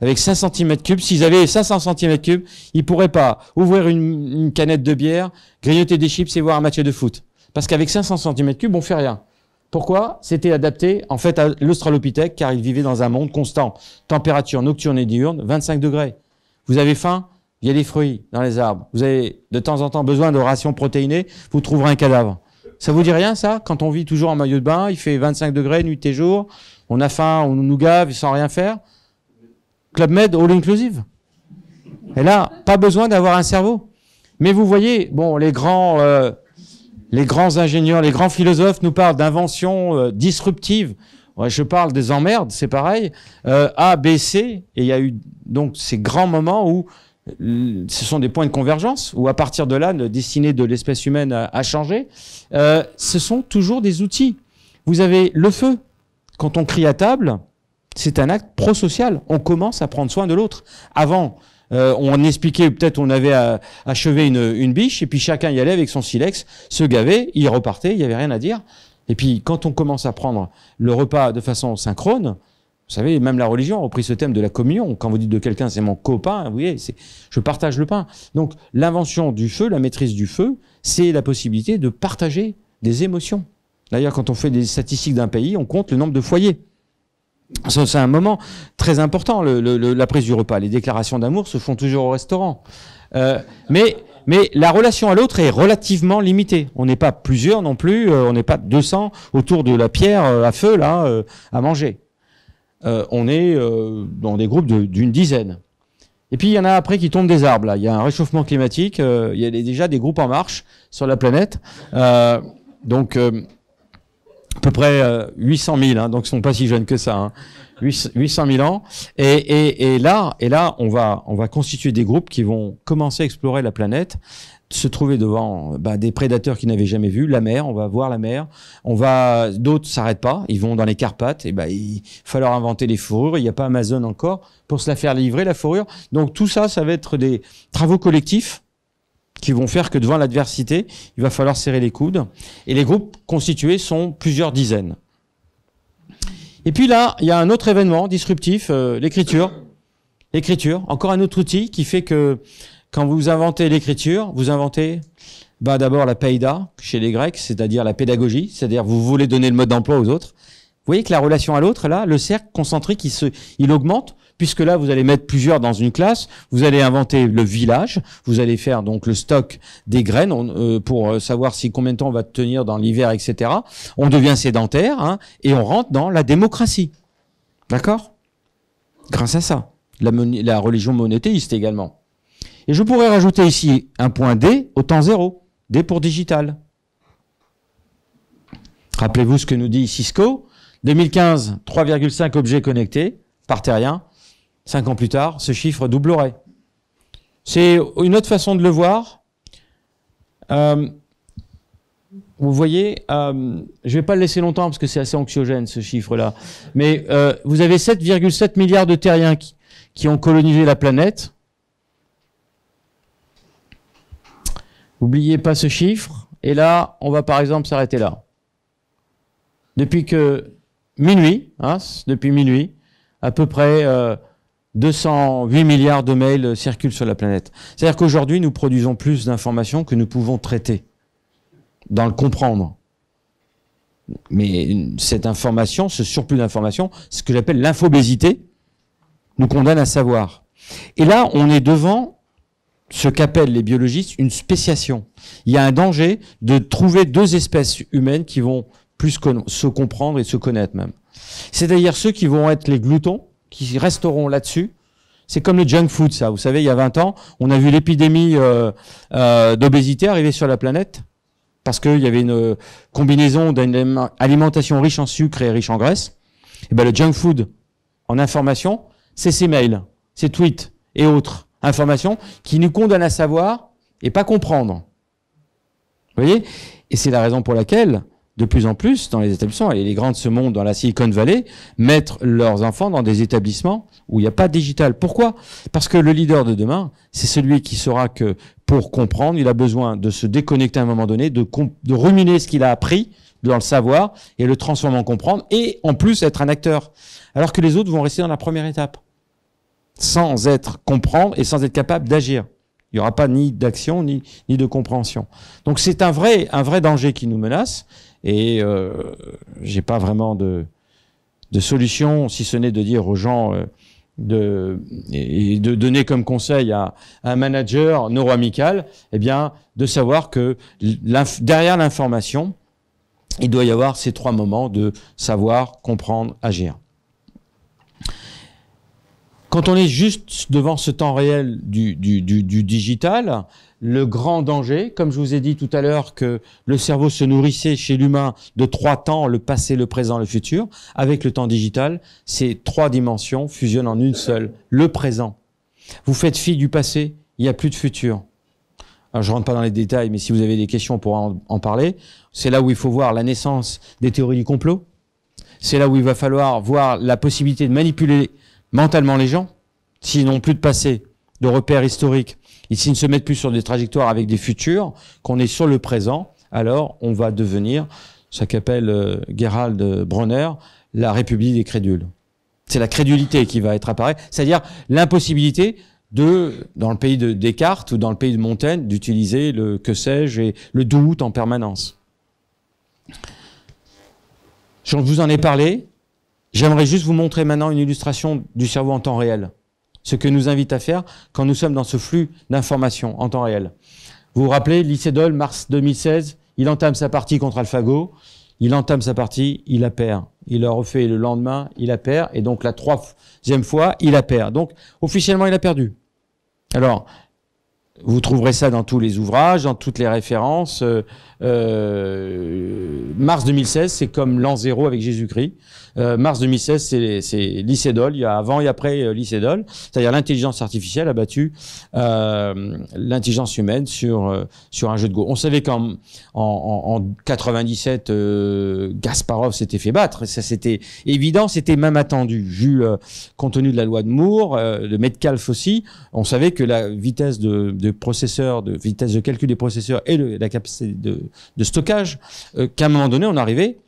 avec 5 cm3, s'ils avaient 500 cm3, ils pourraient pas ouvrir une, une canette de bière, grignoter des chips et voir un match de foot. Parce qu'avec 500 cm3, on fait rien. Pourquoi C'était adapté en fait à l'Australopithèque car il vivait dans un monde constant. Température nocturne et diurne, 25 degrés. Vous avez faim Il y a des fruits dans les arbres. Vous avez de temps en temps besoin de rations protéinées, vous trouverez un cadavre. Ça vous dit rien ça Quand on vit toujours en maillot de bain, il fait 25 degrés nuit et jour, on a faim, on nous gave sans rien faire. Club Med, all inclusive. Et là, pas besoin d'avoir un cerveau. Mais vous voyez, bon, les grands... Euh, les grands ingénieurs, les grands philosophes nous parlent d'inventions euh, disruptives. Ouais, je parle des emmerdes, c'est pareil. Euh, a, B, C, et il y a eu donc ces grands moments où euh, ce sont des points de convergence, où à partir de là, le destinée de l'espèce humaine a, changé. Euh, ce sont toujours des outils. Vous avez le feu. Quand on crie à table, c'est un acte prosocial. On commence à prendre soin de l'autre. Avant, euh, on expliquait peut-être on avait achevé une, biche et puis chacun y allait avec son silex, se gavait, il repartait, il y avait rien à dire. Et puis quand on commence à prendre le repas de façon synchrone, vous savez, même la religion a repris ce thème de la communion. Quand vous dites de quelqu'un, c'est mon copain, vous voyez, c'est, je partage le pain. Donc, l'invention du feu, la maîtrise du feu, c'est la possibilité de partager des émotions. D'ailleurs, quand on fait des statistiques d'un pays, on compte le nombre de foyers. C'est un moment très important, la prise du repas. Les déclarations d'amour se font toujours au restaurant. Euh, mais, la relation à l'autre est relativement limitée. On n'est pas plusieurs non plus, euh, on n'est pas 200 autour de la pierre euh, à feu là à manger. on est dans des groupes d'une dizaine. Et puis il y en a après qui tombent des arbres. Là. Il y a un réchauffement climatique. il y a déjà des groupes en marche sur la planète. donc à peu près 800 euh, 000, hein, donc ils sont pas si jeunes que ça, hein, 800 000 ans. Et, et, et, là, et là, on va, on va constituer des groupes qui vont commencer à explorer la planète, se trouver devant bah, des prédateurs qu'ils n'avaient jamais vus, la mer, on va voir la mer, on va, d'autres s'arrêtent pas, ils vont dans les Carpates, et ben il va falloir inventer des fourrures, il n'y a pas Amazon encore pour se la faire livrer la fourrure. Donc tout ça, ça va être des travaux collectifs qui vont faire que devant l'adversité, il va falloir serrer les coudes. Et les groupes constitués sont plusieurs dizaines. Et puis là, il y a un autre événement disruptif, euh, l'écriture. L'écriture, encore un autre outil qui fait que quand vous inventez l'écriture, vous inventez bah, d'abord la païda chez les Grecs, c'est-à-dire la pédagogie, c'est-à-dire vous voulez donner le mode d'emploi aux autres. Vous voyez que la relation à l'autre, là, le cercle concentrique, qui se, il augmente puisque là, vous allez mettre plusieurs dans une classe, vous allez inventer le village, vous allez faire donc le stock des graines euh, pour euh, savoir si combien de temps on va tenir dans l'hiver, etc. On devient sédentaire hein, et on rentre dans la démocratie. D'accord Grâce à ça. La, la religion monothéiste également. Et je pourrais rajouter ici un point D au temps zéro. D pour digital. Rappelez-vous ce que nous dit Cisco. 2015, 3,5 objets connectés par terrien. Cinq ans plus tard, ce chiffre doublerait. C'est une autre façon de le voir. Euh, vous voyez, euh, je ne vais pas le laisser longtemps parce que c'est assez anxiogène ce chiffre-là. Mais euh, vous avez 7,7 milliards de terriens qui, ont colonisé la planète. N'oubliez pas ce chiffre. Et là, on va par exemple s'arrêter là. Depuis que minuit, hein, depuis minuit, à peu près 208 milliards de mails circulent sur la planète. C'est-à-dire qu'aujourd'hui, nous produisons plus d'informations que nous pouvons traiter, dans le comprendre. Mais cette information, ce surplus d'informations, ce que j'appelle l'infobésité, nous condamne à savoir. Et là, on est devant ce qu'appellent les biologistes une spéciation. Il y a un danger de trouver deux espèces humaines qui vont plus se comprendre et se connaître même. C'est-à-dire ceux qui vont être les gloutons qui resteront là-dessus. C'est comme le junk food, ça. Vous savez, il y a 20 ans, on a vu l'épidémie euh, euh, d'obésité arriver sur la planète parce qu'il y avait une euh, combinaison d'une alimentation riche en sucre et riche en graisse. Et eh ben, le junk food en information, c'est ces mails, ces tweets et autres informations qui nous condamnent à savoir et pas comprendre. Vous voyez Et c'est la raison pour laquelle de plus en plus dans les établissements, et les grandes se montrent dans la Silicon Valley, mettre leurs enfants dans des établissements où il n'y a pas de digital. Pourquoi Parce que le leader de demain, c'est celui qui saura que pour comprendre, il a besoin de se déconnecter à un moment donné, de, ruminer ce qu'il a appris dans le savoir et le transformer en comprendre, et en plus être un acteur. Alors que les autres vont rester dans la première étape, sans être comprendre et sans être capable d'agir. Il n'y aura pas ni d'action ni, de compréhension. Donc c'est un vrai, un vrai danger qui nous menace. Et euh, j'ai pas vraiment de, solution, si ce n'est de dire aux gens euh, de, et de donner comme conseil à, un manager neuroamical, eh bien, de savoir que derrière l'information, il doit y avoir ces trois moments de savoir, comprendre, agir. Quand on est juste devant ce temps réel du, digital, le grand danger, comme je vous ai dit tout à l'heure, que le cerveau se nourrissait chez l'humain de trois temps, le passé, le présent, le futur, avec le temps digital, ces trois dimensions fusionnent en une seule, le présent. Vous faites fi du passé, il n'y a plus de futur. Alors, je rentre pas dans les détails, mais si vous avez des questions, on pourra en parler. C'est là où il faut voir la naissance des théories du complot. C'est là où il va falloir voir la possibilité de manipuler mentalement les gens, s'ils n'ont plus de passé, de repères historiques, et s'ils ne se mettent plus sur des trajectoires avec des futurs, qu'on est sur le présent, alors on va devenir, ça qu'appelle euh, Gerald Bronner, la République des crédules. C'est la crédulité qui va être apparue, c'est-à-dire l'impossibilité de, dans le pays de Descartes ou dans le pays de Montaigne, d'utiliser le que sais-je et le doute en permanence. Je vous en ai parlé, J'aimerais juste vous montrer maintenant une illustration du cerveau en temps réel. Ce que nous invite à faire quand nous sommes dans ce flux d'informations en temps réel. Vous vous rappelez, Lycédol, mars 2016, il entame sa partie contre AlphaGo, il entame sa partie, il la perd. Il la refait le lendemain, il la perd, et donc la troisième fois, il la perd. Donc officiellement, il a perdu. Alors, vous trouverez ça dans tous les ouvrages, dans toutes les références. Euh, euh, mars 2016, c'est comme l'an zéro avec Jésus-Christ. Euh, mars 2016, c'est, c'est Il y a avant et après euh, l'icédole. C'est-à-dire l'intelligence artificielle a battu euh, l'intelligence humaine sur euh, sur un jeu de go. On savait qu'en en, en, 97, Gasparov s'était fait battre. Ça c'était évident, c'était même attendu. Vu compte tenu de la loi de Moore, de Metcalf aussi, on savait que la vitesse de, de processeur, de vitesse de calcul des processeurs et le, la capacité de de stockage, euh, qu'à un moment donné, on arrivait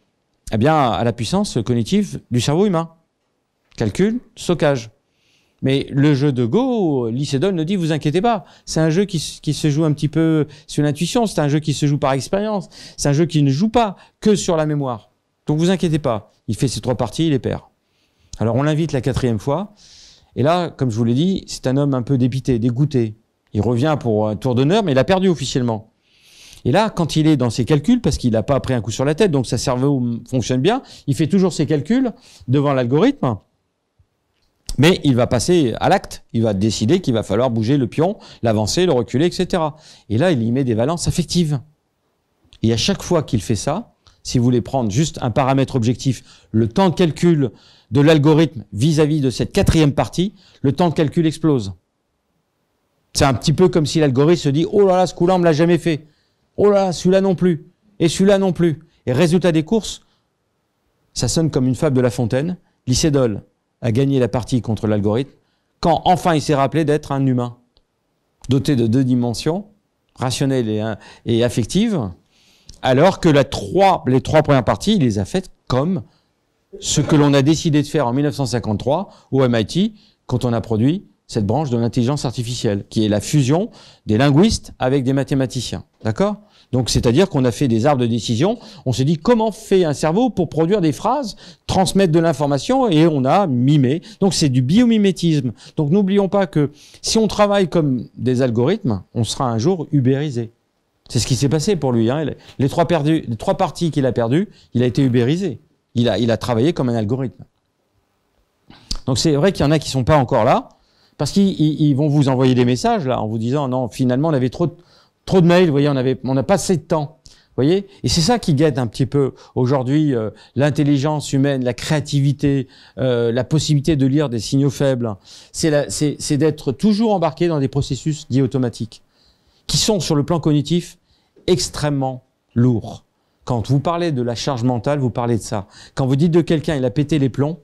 eh bien, à la puissance cognitive du cerveau humain. Calcul, stockage. Mais le jeu de Go, Lycédon ne dit, vous inquiétez pas, c'est un jeu qui, qui, se joue un petit peu sur l'intuition, c'est un jeu qui se joue par expérience, c'est un jeu qui ne joue pas que sur la mémoire. Donc vous inquiétez pas, il fait ses trois parties, il les perd. Alors on l'invite la quatrième fois, et là, comme je vous l'ai dit, c'est un homme un peu dépité, dégoûté. Il revient pour un tour d'honneur, mais il a perdu officiellement. Et là, quand il est dans ses calculs, parce qu'il n'a pas pris un coup sur la tête, donc sa cerveau fonctionne bien, il fait toujours ses calculs devant l'algorithme. Mais il va passer à l'acte. Il va décider qu'il va falloir bouger le pion, l'avancer, le reculer, etc. Et là, il y met des valences affectives. Et à chaque fois qu'il fait ça, si vous voulez prendre juste un paramètre objectif, le temps de calcul de l'algorithme vis-à-vis de cette quatrième partie, le temps de calcul explose. C'est un petit peu comme si l'algorithme se dit Oh là là, ce coup me l'a jamais fait. Oh là, celui-là non plus. Et celui-là non plus. Et résultat des courses, ça sonne comme une fable de La Fontaine. Lycédol a gagné la partie contre l'algorithme quand enfin il s'est rappelé d'être un humain doté de deux dimensions, rationnelle et, et affective, alors que les trois premières parties, il les a faites comme ce que l'on a décidé de faire en 1953 au MIT quand on a produit cette branche de l'intelligence artificielle, qui est la fusion des linguistes avec des mathématiciens. D'accord Donc, c'est-à-dire qu'on a fait des arbres de décision, on s'est dit comment fait un cerveau pour produire des phrases, transmettre de l'information, et on a mimé. Donc, c'est du biomimétisme. Donc, n'oublions pas que si on travaille comme des algorithmes, on sera un jour ubérisé. C'est ce qui s'est passé pour lui. Hein. Les, trois parties qu'il a perdues, il a été ubérisé. Il a, travaillé comme un algorithme. Donc c'est vrai qu'il y en a qui ne sont pas encore là, parce qu'ils vont vous envoyer des messages là en vous disant non, finalement on avait trop de, trop de mails, voyez, on on n'a pas assez de temps. voyez Et c'est ça qui guette un petit peu aujourd'hui euh, l'intelligence humaine, la créativité, euh, la possibilité de lire des signaux faibles. C'est d'être toujours embarqué dans des processus dits automatiques, qui sont sur le plan cognitif extrêmement lourds. Quand vous parlez de la charge mentale, vous parlez de ça. Quand vous dites de quelqu'un il a pété les plombs,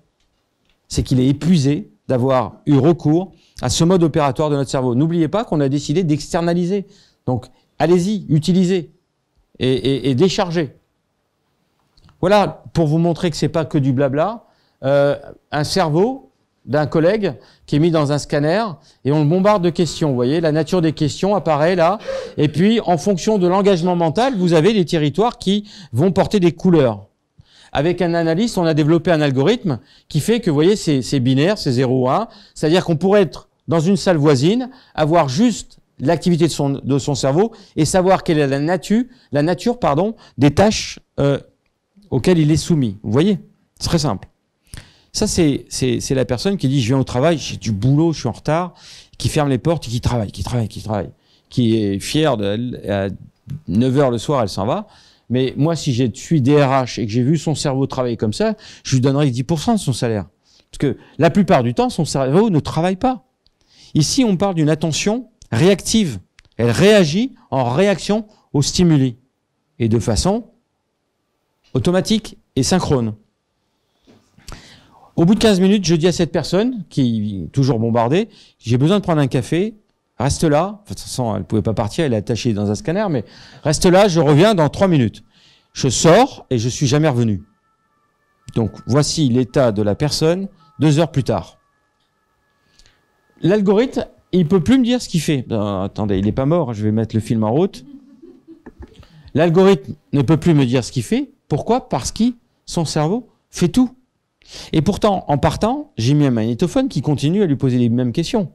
c'est qu'il est épuisé d'avoir eu recours à ce mode opératoire de notre cerveau. N'oubliez pas qu'on a décidé d'externaliser. Donc, allez-y, utilisez et, déchargez. Voilà, pour vous montrer que c'est pas que du blabla, euh, un cerveau d'un collègue qui est mis dans un scanner et on le bombarde de questions. Vous voyez, la nature des questions apparaît là. Et puis, en fonction de l'engagement mental, vous avez des territoires qui vont porter des couleurs avec un analyste, on a développé un algorithme qui fait que, vous voyez, c'est binaire, c'est 0 1. C'est-à-dire qu'on pourrait être dans une salle voisine, avoir juste l'activité de son, de son cerveau et savoir quelle est la nature, la nature pardon, des tâches euh, auxquelles il est soumis. Vous voyez C'est très simple. Ça, c'est, c'est, c'est la personne qui dit, je viens au travail, j'ai du boulot, je suis en retard, qui ferme les portes et qui travaille, qui travaille, qui travaille, qui est fière de, à 9 h le soir, elle s'en va. Mais moi, si j'ai suis DRH et que j'ai vu son cerveau travailler comme ça, je lui donnerais 10% de son salaire. Parce que la plupart du temps, son cerveau ne travaille pas. Ici, on parle d'une attention réactive. Elle réagit en réaction aux stimuli et de façon automatique et synchrone. Au bout de 15 minutes, je dis à cette personne, qui est toujours bombardée, j'ai besoin de prendre un café, reste là. De toute façon, elle ne pouvait pas partir, elle est attachée dans un scanner, mais reste là, je reviens dans 3 minutes. Je sors et je suis jamais revenu. Donc voici l'état de la personne deux heures plus tard. L'algorithme, il peut plus me dire ce qu'il fait. Ben, attendez, il n'est pas mort, je vais mettre le film en route. L'algorithme ne peut plus me dire ce qu'il fait. Pourquoi Parce que son cerveau fait tout. Et pourtant, en partant, j'ai mis un magnétophone qui continue à lui poser les mêmes questions.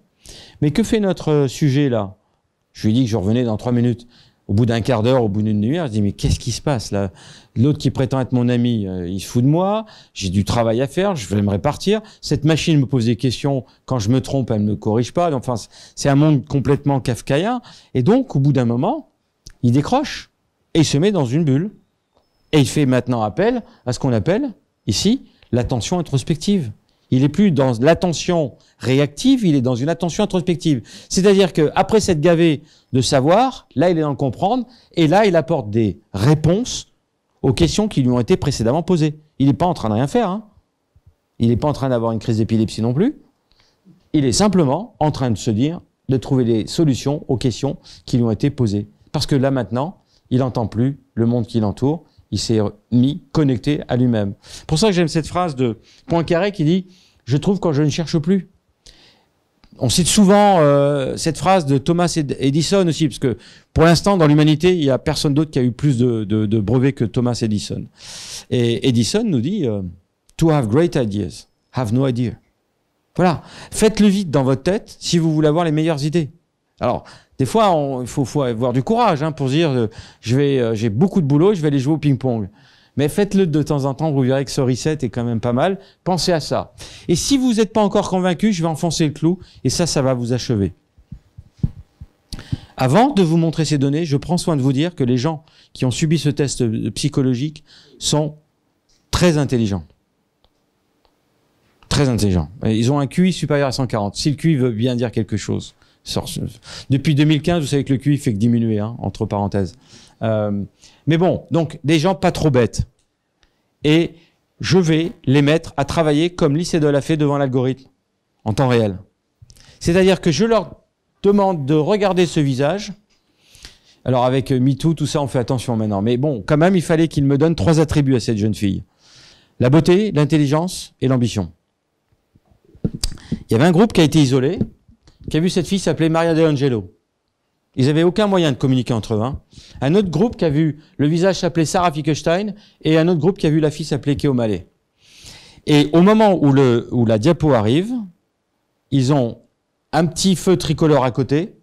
Mais que fait notre sujet là Je lui dis que je revenais dans trois minutes. Au bout d'un quart d'heure, au bout d'une nuit, je dis mais qu'est-ce qui se passe là L'autre qui prétend être mon ami, euh, il se fout de moi. J'ai du travail à faire, je vais me répartir. Cette machine me pose des questions. Quand je me trompe, elle ne me corrige pas. Enfin, c'est un monde complètement kafkaïen. Et donc, au bout d'un moment, il décroche et il se met dans une bulle. Et il fait maintenant appel à ce qu'on appelle ici l'attention introspective. Il n'est plus dans l'attention réactive, il est dans une attention introspective. C'est-à-dire que après gavée de savoir, là il est dans le comprendre, et là il apporte des réponses aux questions qui lui ont été précédemment posées. Il n'est pas en train de rien faire. Hein. Il n'est pas en train d'avoir une crise d'épilepsie non plus. Il est simplement en train de se dire, de trouver des solutions aux questions qui lui ont été posées. Parce que là maintenant, il n'entend plus le monde qui l'entoure, il s'est mis connecté à lui-même. Pour ça que j'aime cette phrase de Poincaré qui dit Je trouve quand je ne cherche plus. On cite souvent euh, cette phrase de Thomas Edison aussi, parce que pour l'instant, dans l'humanité, il n'y a personne d'autre qui a eu plus de, brevets que Thomas Edison. Et Edison nous dit euh, To have great ideas, have no idea. Voilà. Faites-le vite dans votre tête si vous voulez avoir les meilleures idées. Alors, des fois, il faut, avoir du courage hein, pour dire euh, je vais, euh, j'ai beaucoup de boulot, je vais aller jouer au ping-pong. Mais faites-le de temps en temps, vous verrez que ce reset est quand même pas mal. Pensez à ça. Et si vous n'êtes pas encore convaincu, je vais enfoncer le clou et ça, ça va vous achever. Avant de vous montrer ces données, je prends soin de vous dire que les gens qui ont subi ce test psychologique sont très intelligents. Très intelligents. Ils ont un QI supérieur à 140, si le QI veut bien dire quelque chose. Depuis 2015, vous savez que le QI fait que diminuer, hein, entre parenthèses. Euh, mais bon, donc des gens pas trop bêtes. Et je vais les mettre à travailler comme l'ICEDOL de a fait devant l'algorithme, en temps réel. C'est-à-dire que je leur demande de regarder ce visage. Alors avec euh, MeToo, tout ça, on fait attention maintenant. Mais bon, quand même, il fallait qu'il me donne trois attributs à cette jeune fille. La beauté, l'intelligence et l'ambition. Il y avait un groupe qui a été isolé, qui a vu cette fille s'appeler Maria De Angelo. Ils n'avaient aucun moyen de communiquer entre eux. Hein. Un autre groupe qui a vu le visage s'appeler Sarah Fickestein et un autre groupe qui a vu la fille s'appeler Keo Malé. Et au moment où, la diapo arrive, ils ont un petit feu tricolore à côté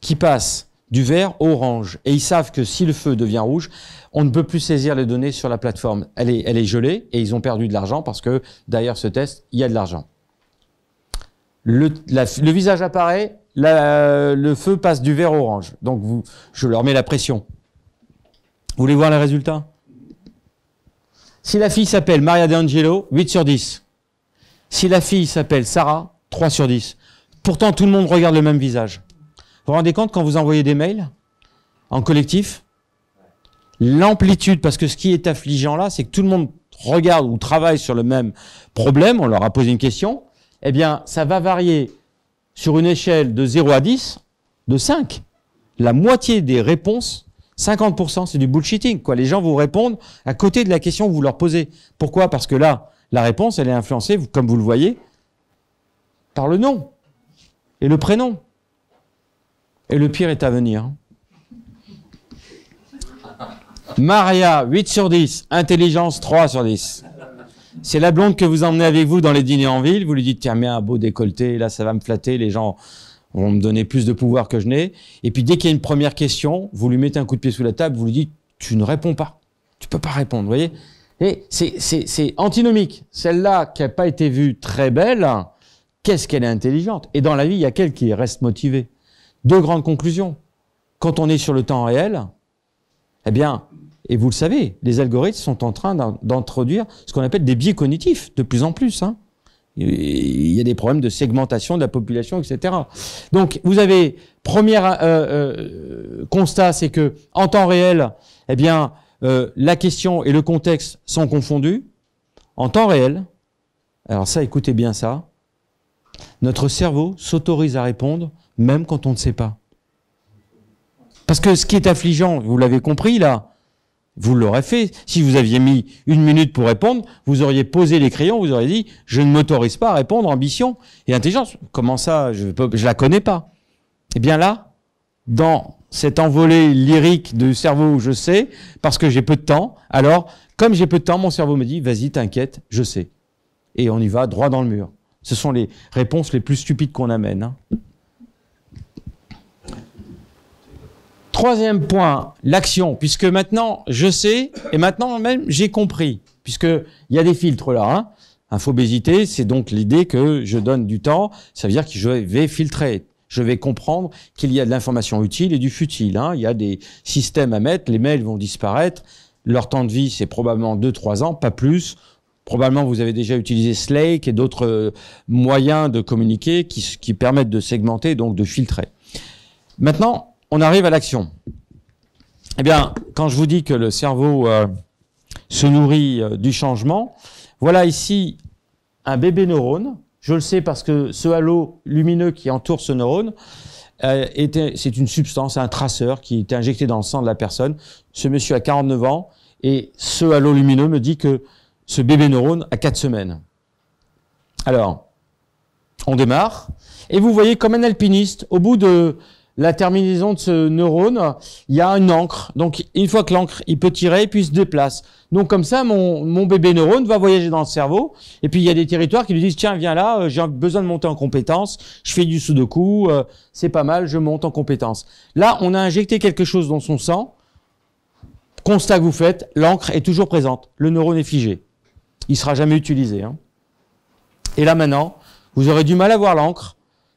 qui passe du vert au orange. Et ils savent que si le feu devient rouge, on ne peut plus saisir les données sur la plateforme. Elle est, elle est gelée et ils ont perdu de l'argent parce que derrière ce test, il y a de l'argent le, visage apparaît, le feu passe du vert orange. Donc vous, je leur mets la pression. Vous voulez voir les résultats Si la fille s'appelle Maria D'Angelo, 8 sur 10. Si la fille s'appelle Sarah, 3 sur 10. Pourtant, tout le monde regarde le même visage. Vous vous rendez compte quand vous envoyez des mails en collectif L'amplitude, parce que ce qui est affligeant là, c'est que tout le monde regarde ou travaille sur le même problème, on leur a posé une question, eh bien, ça va varier sur une échelle de 0 à 10, de 5. La moitié des réponses, 50%, c'est du bullshitting. Quoi. Les gens vous répondent à côté de la question que vous leur posez. Pourquoi Parce que là, la réponse, elle est influencée, comme vous le voyez, par le nom et le prénom. Et le pire est à venir. Maria, 8 sur 10. Intelligence, 3 sur 10. C'est la blonde que vous emmenez avec vous dans les dîners en ville. Vous lui dites, tiens, mets un beau décolleté, là, ça va me flatter. Les gens vont me donner plus de pouvoir que je n'ai. Et puis, dès qu'il y a une première question, vous lui mettez un coup de pied sous la table, vous lui dites, tu ne réponds pas. Tu peux pas répondre, vous voyez Et c'est antinomique. Celle-là qui n'a pas été vue très belle, qu'est-ce qu'elle est intelligente Et dans la vie, il y a qu'elle qui reste motivée. Deux grandes conclusions. Quand on est sur le temps réel, eh bien, et vous le savez, les algorithmes sont en train d'introduire ce qu'on appelle des biais cognitifs de plus en plus. Hein. Il y a des problèmes de segmentation de la population, etc. Donc, vous avez premier euh, euh, constat, c'est que en temps réel, eh bien, euh, la question et le contexte sont confondus. En temps réel, alors ça, écoutez bien ça. Notre cerveau s'autorise à répondre même quand on ne sait pas. Parce que ce qui est affligeant, vous l'avez compris là, vous l'aurez fait. Si vous aviez mis une minute pour répondre, vous auriez posé les crayons, vous auriez dit je ne m'autorise pas à répondre ambition et intelligence. Comment ça Je ne la connais pas. Eh bien là, dans cet envolée lyrique du cerveau, je sais parce que j'ai peu de temps. Alors, comme j'ai peu de temps, mon cerveau me dit vas-y, t'inquiète, je sais. Et on y va droit dans le mur. Ce sont les réponses les plus stupides qu'on amène. Hein. Troisième point, l'action, puisque maintenant je sais et maintenant même j'ai compris, puisque il y a des filtres là. Hein. Infobésité, c'est donc l'idée que je donne du temps, ça veut dire que je vais filtrer, je vais comprendre qu'il y a de l'information utile et du futile. Hein. Il y a des systèmes à mettre, les mails vont disparaître, leur temps de vie c'est probablement 2-3 ans, pas plus. Probablement, vous avez déjà utilisé Slake et d'autres euh, moyens de communiquer qui, qui permettent de segmenter, donc de filtrer. Maintenant, on arrive à l'action. Eh bien, quand je vous dis que le cerveau euh, se nourrit euh, du changement, voilà ici un bébé neurone. Je le sais parce que ce halo lumineux qui entoure ce neurone, euh, c'est une substance, un traceur qui est injecté dans le sang de la personne. Ce monsieur a 49 ans et ce halo lumineux me dit que ce bébé neurone a 4 semaines. Alors, on démarre et vous voyez comme un alpiniste, au bout de la terminaison de ce neurone, il y a une encre. Donc, une fois que l'encre, il peut tirer et puis il se déplace. Donc, comme ça, mon, bébé neurone va voyager dans le cerveau. Et puis, il y a des territoires qui lui disent, tiens, viens là, euh, j'ai besoin de monter en compétence. Je fais du sudoku, euh, c'est pas mal, je monte en compétence. Là, on a injecté quelque chose dans son sang. Constat que vous faites, l'encre est toujours présente. Le neurone est figé. Il sera jamais utilisé. Hein. Et là, maintenant, vous aurez du mal à voir l'encre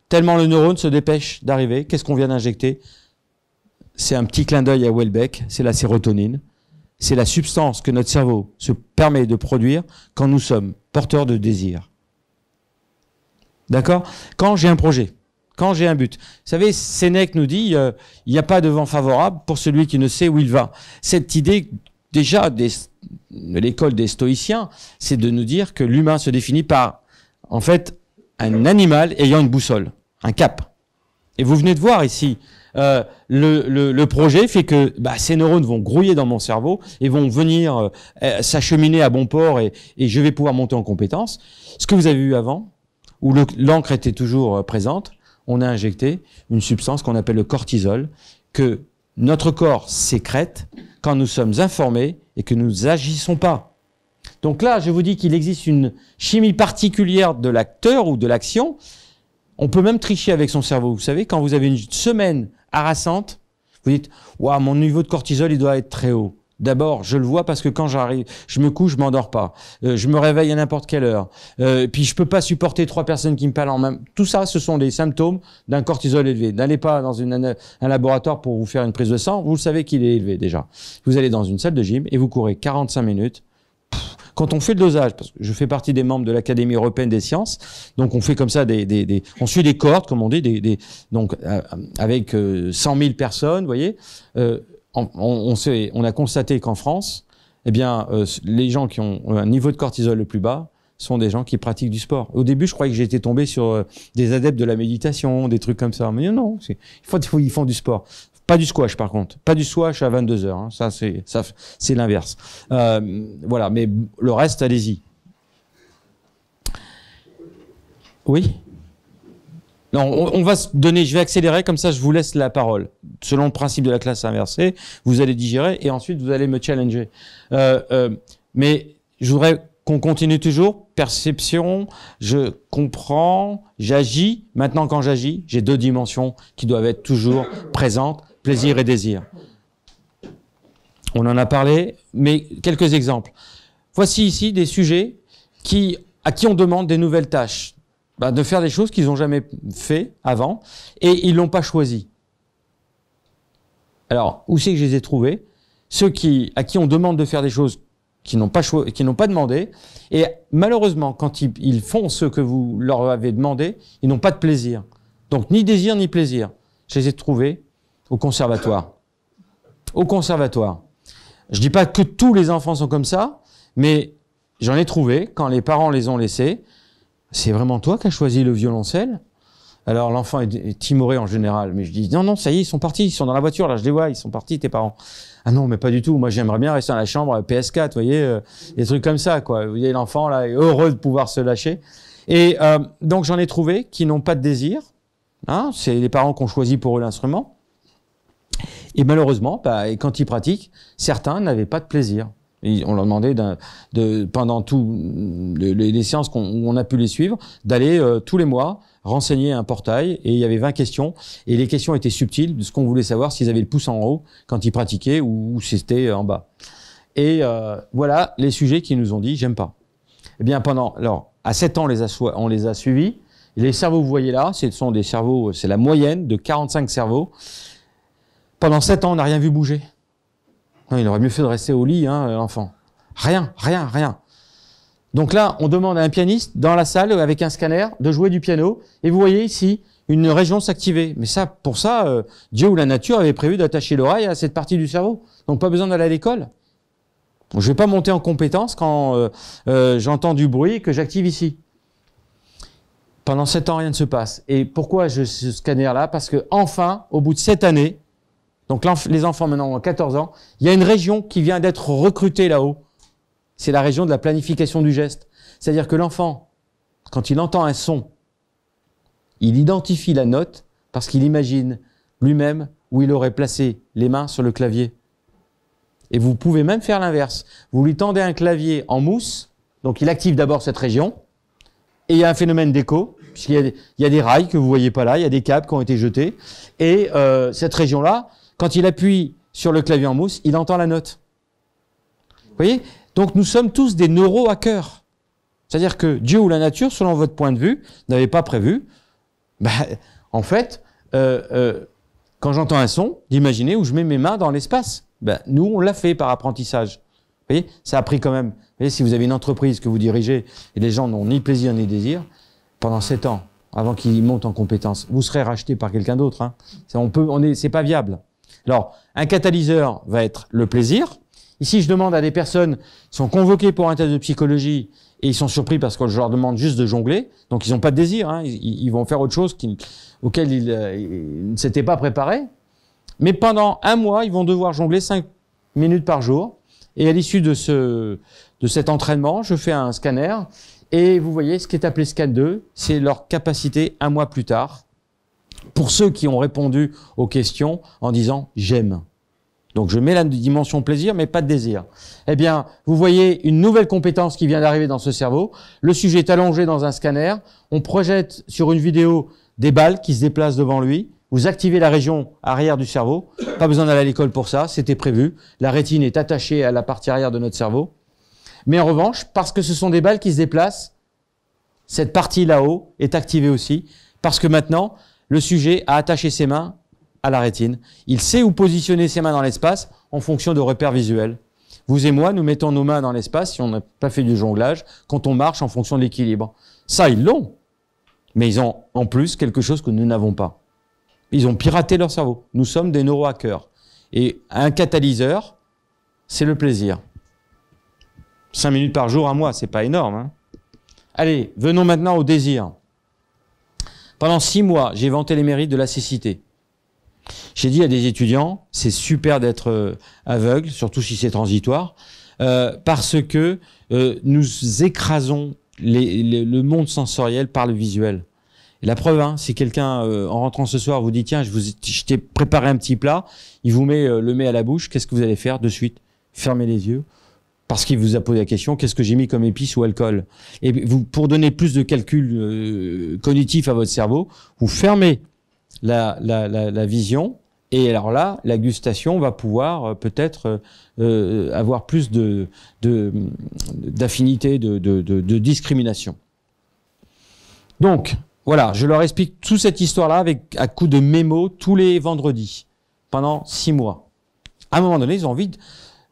tellement le neurone se dépêche d'arriver. Qu'est-ce qu'on vient d'injecter C'est un petit clin d'œil à Welbeck, c'est la sérotonine. C'est la substance que notre cerveau se permet de produire quand nous sommes porteurs de désir. D'accord Quand j'ai un projet, quand j'ai un but. Vous savez, Sénèque nous dit, euh, il n'y a pas de vent favorable pour celui qui ne sait où il va. Cette idée, déjà, de l'école des stoïciens, c'est de nous dire que l'humain se définit par, en fait, un animal ayant une boussole un cap. Et vous venez de voir ici, euh, le, le, projet fait que bah, ces neurones vont grouiller dans mon cerveau et vont venir euh, euh, s'acheminer à bon port et, je vais pouvoir monter en compétence. Ce que vous avez vu avant, où l'encre était toujours présente, on a injecté une substance qu'on appelle le cortisol, que notre corps sécrète quand nous sommes informés et que nous agissons pas. Donc là, je vous dis qu'il existe une chimie particulière de l'acteur ou de l'action on peut même tricher avec son cerveau. Vous savez, quand vous avez une semaine harassante, vous dites Waouh, mon niveau de cortisol, il doit être très haut. D'abord, je le vois parce que quand j'arrive, je me couche, je m'endors pas. Euh, je me réveille à n'importe quelle heure. Euh, puis je peux pas supporter trois personnes qui me parlent en même. Tout ça, ce sont des symptômes d'un cortisol élevé. N'allez pas dans un laboratoire pour vous faire une prise de sang. Vous le savez qu'il est élevé déjà. Vous allez dans une salle de gym et vous courez 45 minutes. Quand on fait le dosage, parce que je fais partie des membres de l'Académie européenne des sciences, donc on fait comme ça des, des, on suit des cohortes, comme on dit, des, des donc euh, avec 100 euh, 000 personnes, vous voyez, on, euh, on, on, sait, on a constaté qu'en France, eh bien, les gens qui ont un niveau de cortisol le plus bas, sont des gens qui pratiquent du sport. Au début, je croyais que j'étais tombé sur des adeptes de la méditation, des trucs comme ça. Mais non, faut ils font du sport. Pas du squash, par contre. Pas du squash à 22 heures. Hein. Ça, c'est, ça, c'est l'inverse. Euh, voilà, mais le reste, allez-y. Oui non, on, va se donner, je vais accélérer, comme ça je vous laisse la parole. Selon le principe de la classe inversée, vous allez digérer et ensuite vous allez me challenger. Euh, euh, mais je voudrais qu'on continue toujours. Perception, je comprends, j'agis. Maintenant, quand j'agis, j'ai deux dimensions qui doivent être toujours présentes plaisir et désir. On en a parlé, mais quelques exemples. Voici ici des sujets qui, à qui on demande des nouvelles tâches, ben, de faire des choses qu'ils n'ont jamais fait avant et ils l'ont pas choisi. Alors, où c'est que je les ai trouvés Ceux qui, à qui on demande de faire des choses qu'ils n'ont pas qui n'ont pas demandé. Et malheureusement, quand ils, font ce que vous leur avez demandé, ils n'ont pas de plaisir. Donc ni désir ni plaisir. Je les ai trouvés au conservatoire. Au conservatoire. Je dis pas que tous les enfants sont comme ça, mais j'en ai trouvé quand les parents les ont laissés. C'est vraiment toi qui as choisi le violoncelle Alors l'enfant est timoré en général, mais je dis non non, ça y est, ils sont partis, ils sont dans la voiture, là je les vois, ils sont partis tes parents. Ah non, mais pas du tout. Moi j'aimerais bien rester dans la chambre PS4, vous voyez, euh, des trucs comme ça quoi. Vous voyez l'enfant là heureux de pouvoir se lâcher. Et euh, donc j'en ai trouvé qui n'ont pas de désir. Hein. c'est les parents qui ont choisi pour eux l'instrument. Et malheureusement, bah, quand ils pratiquent, certains n'avaient pas de plaisir. on leur demandait pendant tout les, séances qu'on où on a pu les suivre, d'aller euh, tous les mois renseigner un portail et il y avait 20 questions et les questions étaient subtiles de ce qu'on voulait savoir s'ils avaient le pouce en haut quand ils pratiquaient ou, si c'était en bas. Et euh, voilà les sujets qui nous ont dit j'aime pas. Eh bien pendant alors à 7 ans on les a, suivis. les cerveaux vous voyez là, ce sont des cerveaux, c'est la moyenne de 45 cerveaux pendant sept ans, on n'a rien vu bouger. Hein, il aurait mieux fait de rester au lit, hein, enfant. Rien, rien, rien. Donc là, on demande à un pianiste dans la salle euh, avec un scanner de jouer du piano. Et vous voyez ici une région s'activer. Mais ça, pour ça, euh, Dieu ou la nature avait prévu d'attacher l'oreille à cette partie du cerveau. Donc pas besoin d'aller à l'école. Je vais pas monter en compétence quand euh, j'entends du bruit et que j'active ici. Pendant sept ans, rien ne se passe. Et pourquoi je, ce scanner-là Parce que enfin, au bout de sept années, donc les enfants maintenant ont 14 ans. Il y a une région qui vient d'être recrutée là-haut. C'est la région de la planification du geste. C'est-à-dire que l'enfant, quand il entend un son, il identifie la note parce qu'il imagine lui-même où il aurait placé les mains sur le clavier. Et vous pouvez même faire l'inverse. Vous lui tendez un clavier en mousse, donc il active d'abord cette région, et il y a un phénomène d'écho, puisqu'il y, a des rails que vous voyez pas là, il y a des câbles qui ont été jetés, et euh, cette région-là, quand il appuie sur le clavier en mousse, il entend la note. Vous voyez Donc nous sommes tous des neurohackers. C'est-à-dire que Dieu ou la nature, selon votre point de vue, n'avait pas prévu. Bah, en fait, euh, euh, quand j'entends un son, d'imaginer où je mets mes mains dans l'espace. Bah, nous, on l'a fait par apprentissage. Vous voyez, ça a pris quand même. Vous voyez, si vous avez une entreprise que vous dirigez et les gens n'ont ni plaisir ni désir, pendant sept ans, avant qu'ils montent en compétence, vous serez racheté par quelqu'un d'autre. Hein. On peut, on est, c'est pas viable. Alors, un catalyseur va être le plaisir. Ici, je demande à des personnes qui sont convoquées pour un test de psychologie et ils sont surpris parce que je leur demande juste de jongler. Donc, ils n'ont pas de désir. Hein. Ils, vont faire autre chose auquel ils, ne euh, s'étaient pas préparés. Mais pendant un mois, ils vont devoir jongler cinq minutes par jour. Et à l'issue de, de cet entraînement, je fais un scanner. Et vous voyez, ce qui est appelé scan 2, c'est leur capacité un mois plus tard pour ceux qui ont répondu aux questions en disant j'aime. Donc je mets la dimension plaisir, mais pas de désir. Eh bien, vous voyez une nouvelle compétence qui vient d'arriver dans ce cerveau. Le sujet est allongé dans un scanner. On projette sur une vidéo des balles qui se déplacent devant lui. Vous activez la région arrière du cerveau. Pas besoin d'aller à l'école pour ça, c'était prévu. La rétine est attachée à la partie arrière de notre cerveau. Mais en revanche, parce que ce sont des balles qui se déplacent, cette partie là-haut est activée aussi. Parce que maintenant, le sujet a attaché ses mains à la rétine. Il sait où positionner ses mains dans l'espace en fonction de repères visuels. Vous et moi, nous mettons nos mains dans l'espace si on n'a pas fait du jonglage, quand on marche en fonction de l'équilibre. Ça, ils l'ont. Mais ils ont en plus quelque chose que nous n'avons pas. Ils ont piraté leur cerveau. Nous sommes des neurohackers. Et un catalyseur, c'est le plaisir. Cinq minutes par jour, moi, ce c'est pas énorme. Hein. Allez, venons maintenant au désir. Pendant six mois, j'ai vanté les mérites de la cécité. J'ai dit à des étudiants, c'est super d'être euh, aveugle, surtout si c'est transitoire, euh, parce que euh, nous écrasons le monde sensoriel par le visuel. la preuve, hein, si quelqu'un en rentrant ce soir vous dit tiens, je t'ai préparé un petit plat, il vous met le met à la bouche, qu'est-ce que vous allez faire de suite Fermez les yeux, parce qu'il vous a posé la question qu'est-ce que j'ai mis comme épice ou alcool Et vous, pour donner plus de calcul euh, cognitif à votre cerveau, vous fermez la, la, la, vision. Et alors là, la gustation va pouvoir euh, peut-être euh, avoir plus de d'affinité, de, de, de, discrimination. Donc voilà, je leur explique toute cette histoire-là avec à coup de mémo tous les vendredis pendant six mois. À un moment donné, ils ont envie de,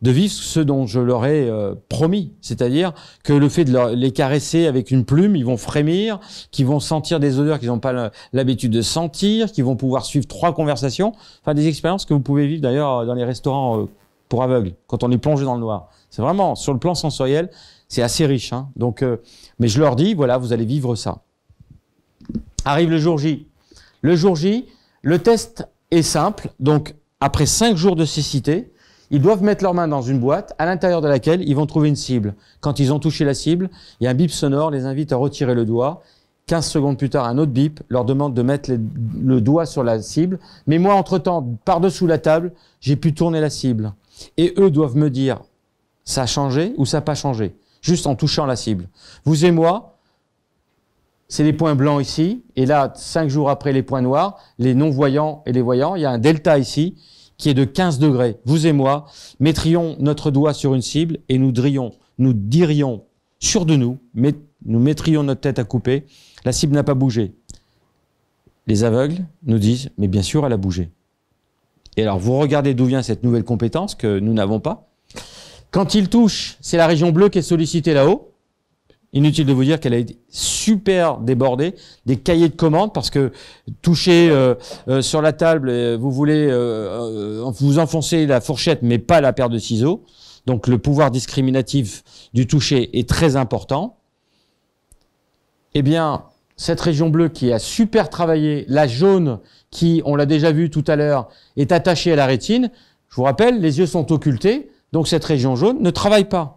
de vivre ce dont je leur ai euh, promis. C'est-à-dire que le fait de les caresser avec une plume, ils vont frémir, qu'ils vont sentir des odeurs qu'ils n'ont pas l'habitude de sentir, qu'ils vont pouvoir suivre trois conversations. Enfin, des expériences que vous pouvez vivre d'ailleurs euh, dans les restaurants euh, pour aveugles, quand on est plongé dans le noir. C'est vraiment, sur le plan sensoriel, c'est assez riche. Hein. Donc, mais je leur dis, voilà, vous allez vivre ça. Arrive le jour J. Le jour J, le test est simple. Donc, après cinq jours de cécité, ils doivent mettre leurs mains dans une boîte à l'intérieur de laquelle ils vont trouver une cible. Quand ils ont touché la cible, il y a un bip sonore les invite à retirer le doigt. 15 secondes plus tard, un autre bip leur demande de mettre le doigt sur la cible. Mais moi, entre-temps, par-dessous la table, j'ai pu tourner la cible. Et eux doivent me dire, ça a changé ou ça n'a pas changé, juste en touchant la cible. Vous et moi, c'est les points blancs ici, et là, cinq jours après les points noirs, les non-voyants et les voyants, il y a un delta ici, qui est de 15 degrés, vous et moi mettrions notre doigt sur une cible et nous dirions, nous dirions sûr de nous, mais nous mettrions notre tête à couper, la cible n'a pas bougé. Les aveugles nous disent, mais bien sûr, elle a bougé. Et alors, vous regardez d'où vient cette nouvelle compétence que nous n'avons pas. Quand il touche, c'est la région bleue qui est sollicitée là-haut. Inutile de vous dire qu'elle a été super débordée, des cahiers de commandes, parce que toucher euh, euh, sur la table, euh, vous voulez vous enfoncer la fourchette, mais pas la paire de ciseaux. Donc le pouvoir discriminatif du toucher est très important. Eh bien, cette région bleue qui a super travaillé, la jaune qui, on l'a déjà vu tout à l'heure, est attachée à la rétine, je vous rappelle, les yeux sont occultés, donc cette région jaune ne travaille pas.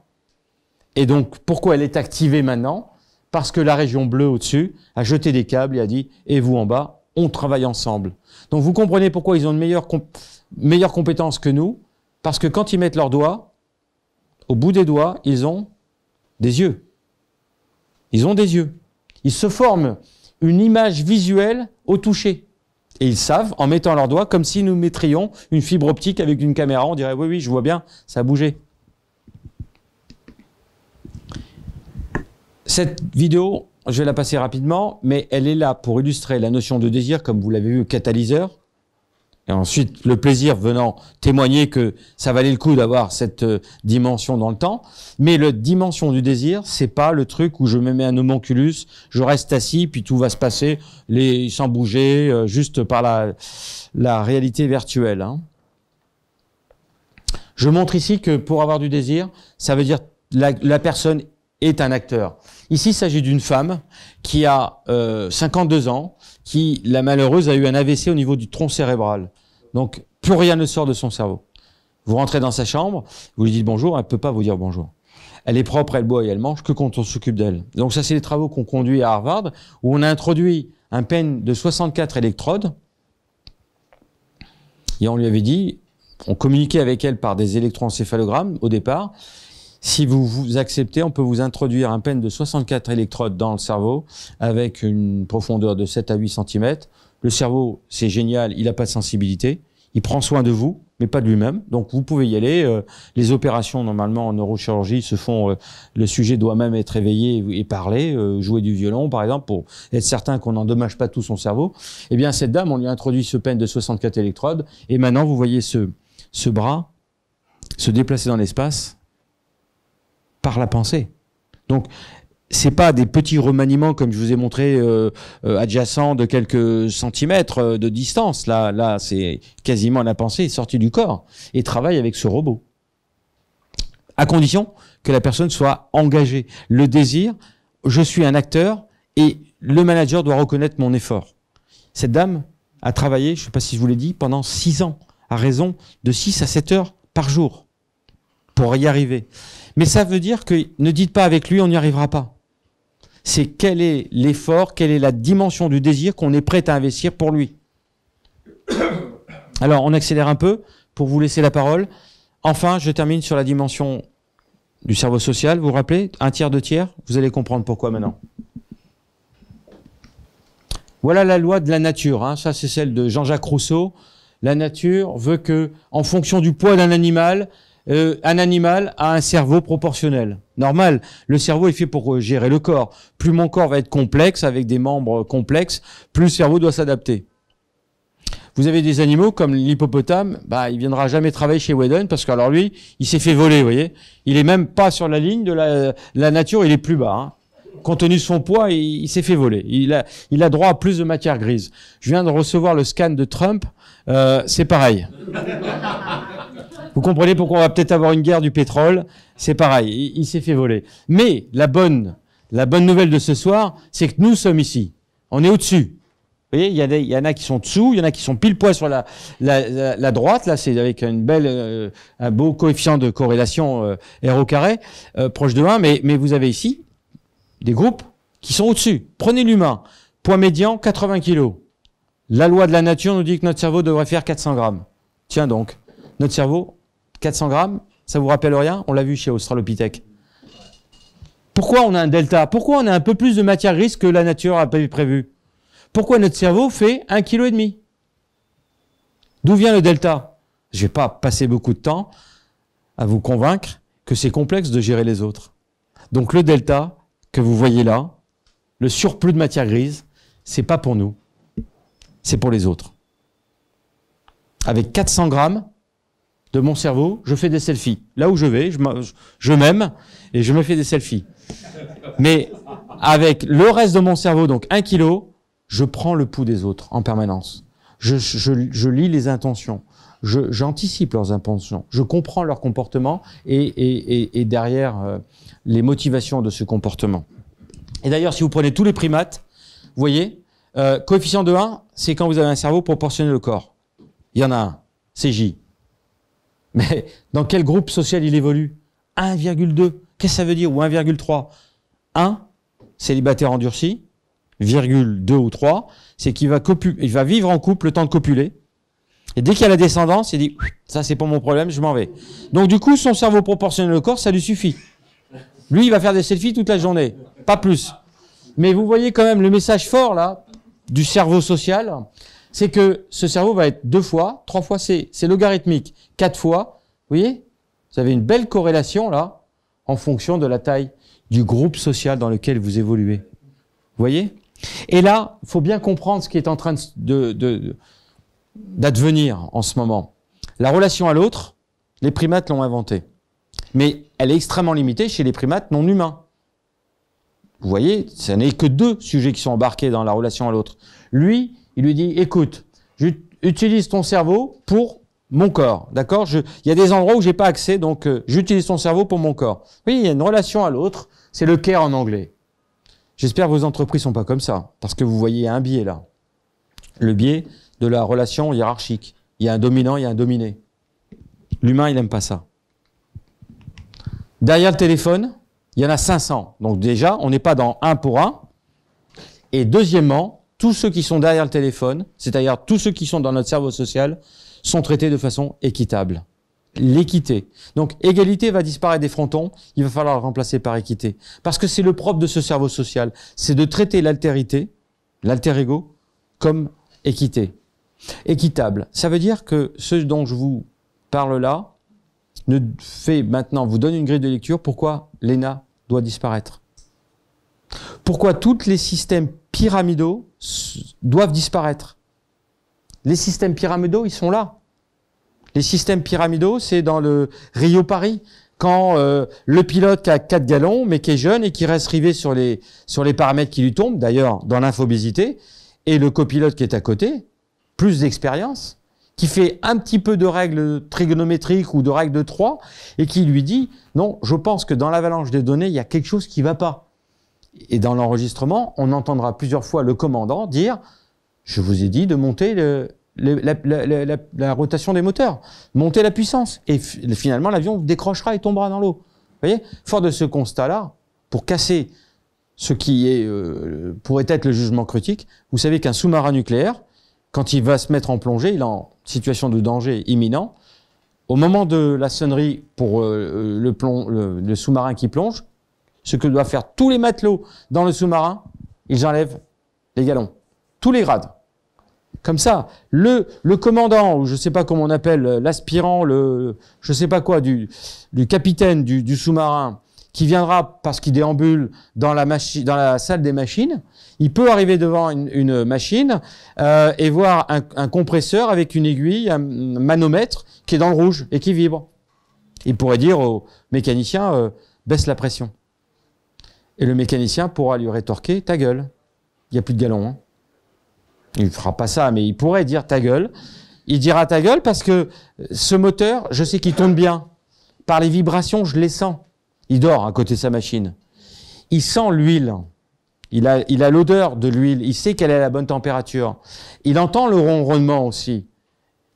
Et donc, pourquoi elle est activée maintenant Parce que la région bleue au-dessus a jeté des câbles et a dit, et vous en bas, on travaille ensemble. Donc, vous comprenez pourquoi ils ont de meilleure, compétences que nous, parce que quand ils mettent leurs doigts, au bout des doigts, ils ont des yeux. Ils ont des yeux. Ils se forment une image visuelle au toucher. Et ils savent, en mettant leurs doigts, comme si nous mettrions une fibre optique avec une caméra, on dirait oui, oui, je vois bien, ça a bougé. Cette vidéo, je vais la passer rapidement, mais elle est là pour illustrer la notion de désir, comme vous l'avez vu, catalyseur. Et ensuite, le plaisir venant témoigner que ça valait le coup d'avoir cette euh, dimension dans le temps. Mais la dimension du désir, c'est pas le truc où je me mets un homonculus, je reste assis, puis tout va se passer les, sans bouger, euh, juste par la, la réalité virtuelle. Hein. Je montre ici que pour avoir du désir, ça veut dire la, la personne est un acteur. Ici, il s'agit d'une femme qui a 52 euh, ans, qui, la malheureuse, a eu un AVC au niveau du tronc cérébral. Donc, plus rien ne sort de son cerveau. Vous rentrez dans sa chambre, vous lui dites bonjour, elle ne peut pas vous dire bonjour. Elle est propre, elle boit et elle mange que quand on s'occupe d'elle. Donc ça, c'est les travaux qu'on conduit à Harvard, où on a introduit un pen de 64 électrodes, et on lui avait dit, on communiquait avec elle par des électroencéphalogrammes au départ, si vous, vous acceptez, on peut vous introduire un pen de 64 électrodes dans le cerveau avec une profondeur de 7 à 8 cm. Le cerveau, c'est génial, il n'a pas de sensibilité, il prend soin de vous, mais pas de lui-même. Donc vous pouvez y aller. Euh, les opérations normalement en neurochirurgie se font. Euh, le sujet doit même être éveillé et, parler, euh, jouer du violon par exemple pour être certain qu'on n'endommage pas tout son cerveau. Eh bien cette dame, on lui a introduit ce pen de 64 électrodes et maintenant vous voyez ce bras se déplacer dans l'espace par la pensée. Donc, c'est pas des petits remaniements comme je vous ai montré adjacent euh, euh, adjacents de quelques centimètres euh, de distance. Là, là, c'est quasiment la pensée sortie du corps et travaille avec ce robot. À condition que la personne soit engagée. Le désir, je suis un acteur et le manager doit reconnaître mon effort. Cette dame a travaillé, je ne sais pas si je vous l'ai dit, pendant six ans, à raison de six à sept heures par jour pour y arriver. Mais ça veut dire que ne dites pas avec lui, on n'y arrivera pas. C'est quel est l'effort, quelle est la dimension du désir qu'on est prêt à investir pour lui. Alors, on accélère un peu pour vous laisser la parole. Enfin, je termine sur la dimension du cerveau social. Vous vous rappelez Un tiers, deux tiers Vous allez comprendre pourquoi maintenant. Voilà la loi de la nature. Hein. Ça, c'est celle de Jean-Jacques Rousseau. La nature veut que, en fonction du poids d'un animal, euh, un animal a un cerveau proportionnel. Normal. Le cerveau est fait pour euh, gérer le corps. Plus mon corps va être complexe, avec des membres complexes, plus le cerveau doit s'adapter. Vous avez des animaux comme l'hippopotame, bah, il viendra jamais travailler chez Whedon parce qu'alors lui, il s'est fait voler, vous voyez. Il est même pas sur la ligne de la, nature, il est plus bas. Hein. compte tenu de son poids, il, il s'est fait voler. Il a, il a droit à plus de matière grise. Je viens de recevoir le scan de Trump, euh, c'est pareil. Vous comprenez pourquoi on va peut-être avoir une guerre du pétrole. C'est pareil, il, s'est fait voler. Mais la bonne, la bonne nouvelle de ce soir, c'est que nous sommes ici. On est au-dessus. Vous voyez, il y, en a qui sont dessous, il y en a qui sont pile poil sur la, droite. Là, c'est avec euh, un beau coefficient de corrélation euh, R au carré, euh, proche de 1. Mais, mais vous avez ici des groupes qui sont au-dessus. Prenez l'humain. Poids médian, 80 kg. La loi de la nature nous dit que notre cerveau devrait faire 400 grammes. Tiens donc, notre cerveau, 400 grammes, ça vous rappelle rien On l'a vu chez Australopithèque. Pourquoi on a un delta Pourquoi on a un peu plus de matière grise que la nature a prévu Pourquoi notre cerveau fait 1,5 kg D'où vient le delta Je ne vais pas passer beaucoup de temps à vous convaincre que c'est complexe de gérer les autres. Donc le delta que vous voyez là, le surplus de matière grise, c'est pas pour nous, c'est pour les autres. Avec 400 grammes, de mon cerveau, je fais des selfies. Là où je vais, je m'aime et je me fais des selfies. Mais avec le reste de mon cerveau, donc un kilo, je prends le pouls des autres en permanence. Je, lis les intentions. J'anticipe leurs intentions. Je comprends leur comportement et, derrière euh, les motivations de ce comportement. Et d'ailleurs, si vous prenez tous les primates, vous voyez, euh, coefficient de 1, c'est quand vous avez un cerveau proportionné au corps. Il y en a un, c'est J. Mais dans quel groupe social il évolue 1,2. Qu'est-ce que ça veut dire Ou 1,3 1, célibataire endurci, virgule 2 ou 3, c'est qu'il va, vivre en couple le temps de copuler. Et dès qu'il y a la descendance, il dit ça c'est pas mon problème, je m'en vais. Donc du coup, son cerveau proportionnel au corps, ça lui suffit. Lui, il va faire des selfies toute la journée, pas plus. Mais vous voyez quand même le message fort là du cerveau social c'est que ce cerveau va être deux fois, trois fois, c'est logarithmique, quatre fois. Vous voyez Vous avez une belle corrélation là, en fonction de la taille du groupe social dans lequel vous évoluez. Vous voyez Et là, il faut bien comprendre ce qui est en train de d'advenir en ce moment. La relation à l'autre, les primates l'ont inventée. Mais elle est extrêmement limitée chez les primates non humains. Vous voyez, ce n'est que deux sujets qui sont embarqués dans la relation à l'autre. Lui, il lui dit, écoute, j'utilise ton cerveau pour mon corps, d'accord Il y a des endroits où j'ai pas accès, donc euh, j'utilise ton cerveau pour mon corps. Oui, il y a une relation à l'autre, c'est le care en anglais. J'espère que vos entreprises sont pas comme ça, parce que vous voyez un biais là. Le biais de la relation hiérarchique. Il y a un dominant, il y a un dominé. L'humain, il n'aime pas ça. Derrière le téléphone, il y en a 500. Donc déjà, on n'est pas dans un pour un. Et deuxièmement, tous ceux qui sont derrière le téléphone, c'est-à-dire tous ceux qui sont dans notre cerveau social, sont traités de façon équitable. L'équité. Donc égalité va disparaître des frontons, il va falloir la remplacer par équité. Parce que c'est le propre de ce cerveau social, c'est de traiter l'altérité, l'alter ego, comme équité. Équitable, ça veut dire que ce dont je vous parle là, ne fait maintenant, vous donne une grille de lecture, pourquoi l'ENA doit disparaître. Pourquoi tous les systèmes pyramidaux doivent disparaître. Les systèmes pyramidaux, ils sont là. Les systèmes pyramidaux, c'est dans le Rio-Paris, quand euh, le pilote qui a 4 gallons, mais qui est jeune et qui reste rivé sur les, sur les paramètres qui lui tombent, d'ailleurs dans l'infobésité, et le copilote qui est à côté, plus d'expérience, qui fait un petit peu de règles trigonométriques ou de règles de 3, et qui lui dit, non, je pense que dans l'avalanche des données, il y a quelque chose qui va pas. Et dans l'enregistrement, on entendra plusieurs fois le commandant dire Je vous ai dit de monter le, la, rotation des moteurs, monter la puissance. Et finalement, l'avion décrochera et tombera dans l'eau. voyez Fort de ce constat-là, pour casser ce qui est, euh, pourrait être le jugement critique, vous savez qu'un sous-marin nucléaire, quand il va se mettre en plongée, il est en situation de danger imminent. Au moment de la sonnerie pour euh, le sous-marin qui plonge, ce que doivent faire tous les matelots dans le sous-marin, ils enlèvent les galons. Tous les grades. Comme ça, le, commandant, ou je ne sais pas comment on appelle, euh, l'aspirant, le je ne sais pas quoi, du, capitaine du, sous-marin, qui viendra parce qu'il déambule dans la, salle des machines, il peut arriver devant une, machine euh, et voir un, compresseur avec une aiguille, un manomètre qui est dans le rouge et qui vibre. Il pourrait dire au mécanicien, euh, baisse la pression. Et le mécanicien pourra lui rétorquer ta gueule. Il n'y a plus de galon. Hein. Il ne fera pas ça, mais il pourrait dire ta gueule. Il dira ta gueule parce que euh, ce moteur, je sais qu'il tourne bien. Par les vibrations, je les sens. Il dort hein, à côté de sa machine. Il sent l'huile. Il a, l'odeur de l'huile. Il sait quelle est la bonne température. Il entend le ronronnement aussi.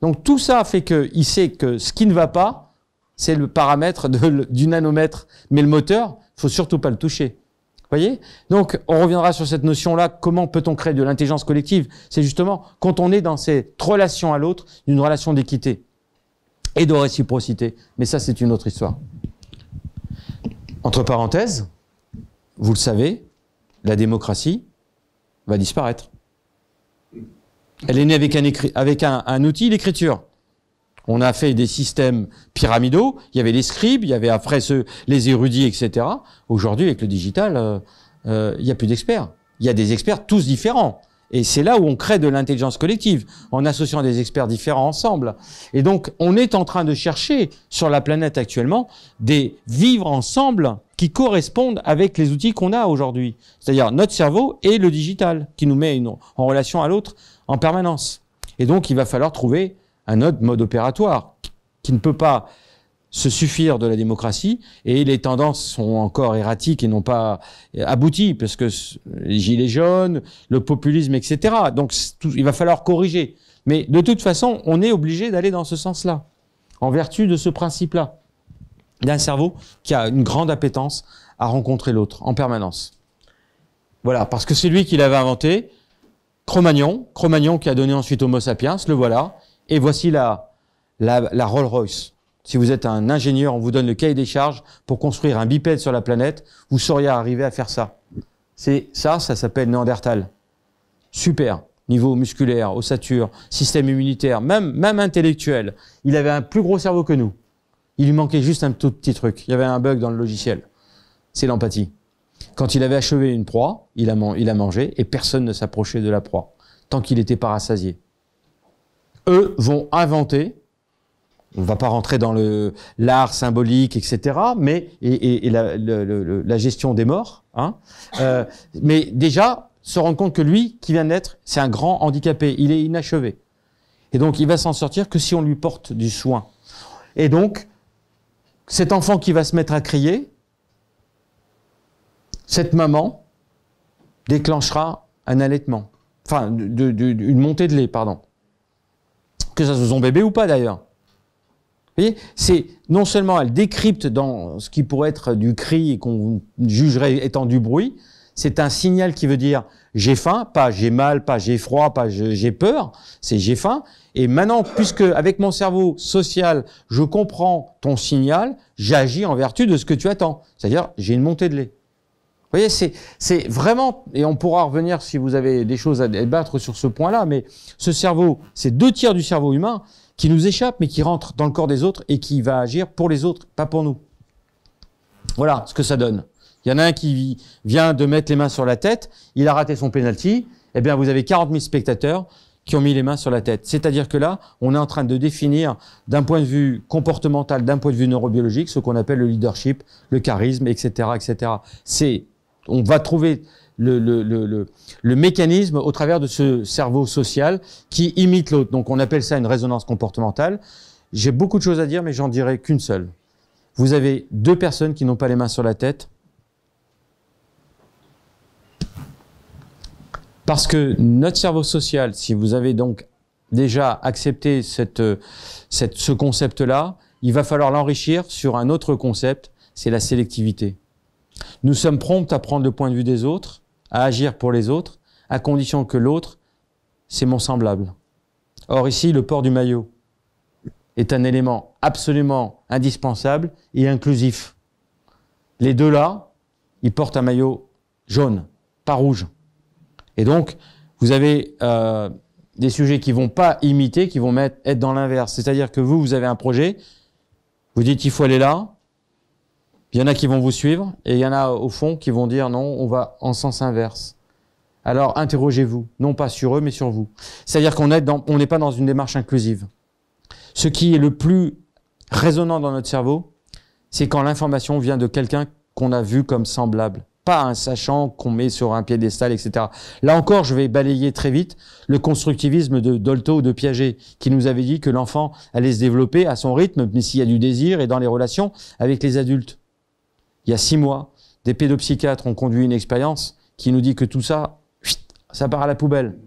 Donc tout ça fait qu'il sait que ce qui ne va pas, c'est le paramètre du nanomètre. Mais le moteur, il faut surtout pas le toucher. Donc, on reviendra sur cette notion-là. Comment peut-on créer de l'intelligence collective C'est justement quand on est dans cette relation à l'autre, d'une relation d'équité et de réciprocité. Mais ça, c'est une autre histoire. Entre parenthèses, vous le savez, la démocratie va disparaître. Elle est née avec un, un outil, l'écriture. On a fait des systèmes pyramidaux. Il y avait les scribes, il y avait après ceux, les érudits, etc. Aujourd'hui, avec le digital, euh, euh, il n'y a plus d'experts. Il y a des experts tous différents. Et c'est là où on crée de l'intelligence collective, en associant des experts différents ensemble. Et donc, on est en train de chercher sur la planète actuellement des vivres ensemble qui correspondent avec les outils qu'on a aujourd'hui. C'est-à-dire notre cerveau et le digital, qui nous met en relation à l'autre en permanence. Et donc, il va falloir trouver un autre mode opératoire qui ne peut pas se suffire de la démocratie et les tendances sont encore erratiques et n'ont pas abouti parce que les gilets jaunes, le populisme, etc. Donc il va falloir corriger. Mais de toute façon, on est obligé d'aller dans ce sens-là, en vertu de ce principe-là, d'un cerveau qui a une grande appétence à rencontrer l'autre en permanence. Voilà, parce que c'est lui qui l'avait inventé, Cro-Magnon, Cro-Magnon qui a donné ensuite Homo sapiens, le voilà, et voici la, la, Rolls-Royce. Si vous êtes un ingénieur, on vous donne le cahier des charges pour construire un bipède sur la planète, vous sauriez arriver à faire ça. C'est ça, ça s'appelle Néandertal. Super. Niveau musculaire, ossature, système immunitaire, même, même intellectuel. Il avait un plus gros cerveau que nous. Il lui manquait juste un tout petit truc. Il y avait un bug dans le logiciel. C'est l'empathie. Quand il avait achevé une proie, il a, il a mangé et personne ne s'approchait de la proie, tant qu'il n'était pas rassasié eux vont inventer. On va pas rentrer dans le l'art symbolique, etc. Mais et, la, gestion des morts. Hein. Euh, mais déjà se rendre compte que lui qui vient de naître, c'est un grand handicapé. Il est inachevé. Et donc il va s'en sortir que si on lui porte du soin. Et donc cet enfant qui va se mettre à crier, cette maman déclenchera un allaitement, enfin une montée de lait, pardon que ça soit son bébé ou pas d'ailleurs. Vous voyez, c'est non seulement elle décrypte dans ce qui pourrait être du cri et qu'on jugerait étant du bruit, c'est un signal qui veut dire j'ai faim, pas j'ai mal, pas j'ai froid, pas j'ai peur, c'est j'ai faim. Et maintenant, puisque avec mon cerveau social, je comprends ton signal, j'agis en vertu de ce que tu attends. C'est-à-dire, j'ai une montée de lait. Vous voyez, c'est vraiment, et on pourra revenir si vous avez des choses à débattre sur ce point-là, mais ce cerveau, c'est deux tiers du cerveau humain qui nous échappe, mais qui rentre dans le corps des autres et qui va agir pour les autres, pas pour nous. Voilà ce que ça donne. Il y en a un qui vient de mettre les mains sur la tête, il a raté son penalty, eh bien vous avez 40 000 spectateurs qui ont mis les mains sur la tête. C'est-à-dire que là, on est en train de définir d'un point de vue comportemental, d'un point de vue neurobiologique, ce qu'on appelle le leadership, le charisme, etc. etc. C'est on va trouver le, mécanisme au travers de ce cerveau social qui imite l'autre. Donc on appelle ça une résonance comportementale. J'ai beaucoup de choses à dire, mais j'en dirai qu'une seule. Vous avez deux personnes qui n'ont pas les mains sur la tête. Parce que notre cerveau social, si vous avez donc déjà accepté cette, euh, ce concept-là, il va falloir l'enrichir sur un autre concept, c'est la sélectivité. Nous sommes promptes à prendre le point de vue des autres, à agir pour les autres, à condition que l'autre, c'est mon semblable. Or ici, le port du maillot est un élément absolument indispensable et inclusif. Les deux là, ils portent un maillot jaune, pas rouge. Et donc, vous avez euh, des sujets qui vont pas imiter, qui vont mettre, être dans l'inverse. C'est-à-dire que vous, vous avez un projet, vous dites il faut aller là, il y en a qui vont vous suivre et il y en a au fond qui vont dire non, on va en sens inverse. Alors interrogez-vous, non pas sur eux, mais sur vous. C'est-à-dire qu'on n'est pas dans une démarche inclusive. Ce qui est le plus résonnant dans notre cerveau, c'est quand l'information vient de quelqu'un qu'on a vu comme semblable, pas un sachant qu'on met sur un piédestal, etc. Là encore, je vais balayer très vite le constructivisme de Dolto ou de Piaget, qui nous avait dit que l'enfant allait se développer à son rythme, mais s'il y a du désir et dans les relations avec les adultes il y a six mois, des pédopsychiatres ont conduit une expérience qui nous dit que tout ça, ça part à la poubelle.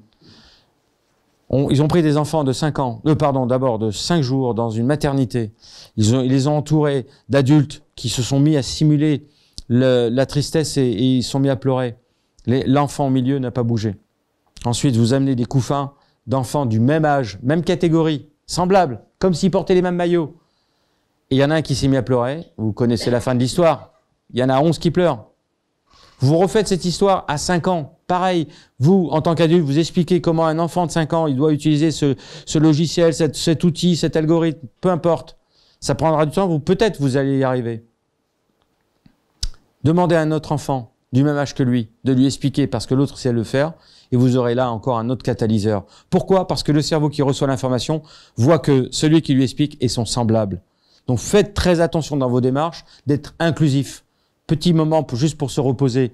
ils ont pris des enfants de 5 ans, euh, pardon, d'abord de 5 jours dans une maternité. Ils, ont, les ont entourés d'adultes qui se sont mis à simuler la tristesse et, ils sont mis à pleurer. L'enfant au milieu n'a pas bougé. Ensuite, vous amenez des couffins d'enfants du même âge, même catégorie, semblables, comme s'ils portaient les mêmes maillots. Et il y en a un qui s'est mis à pleurer. Vous connaissez la fin de l'histoire il y en a 11 qui pleurent. Vous refaites cette histoire à 5 ans. Pareil, vous, en tant qu'adulte, vous expliquez comment un enfant de 5 ans, il doit utiliser ce, logiciel, cet, cet outil, cet algorithme, peu importe. Ça prendra du temps, vous peut-être vous allez y arriver. Demandez à un autre enfant du même âge que lui de lui expliquer parce que l'autre sait le faire et vous aurez là encore un autre catalyseur. Pourquoi Parce que le cerveau qui reçoit l'information voit que celui qui lui explique est son semblable. Donc faites très attention dans vos démarches d'être inclusif petit moment pour, juste pour se reposer.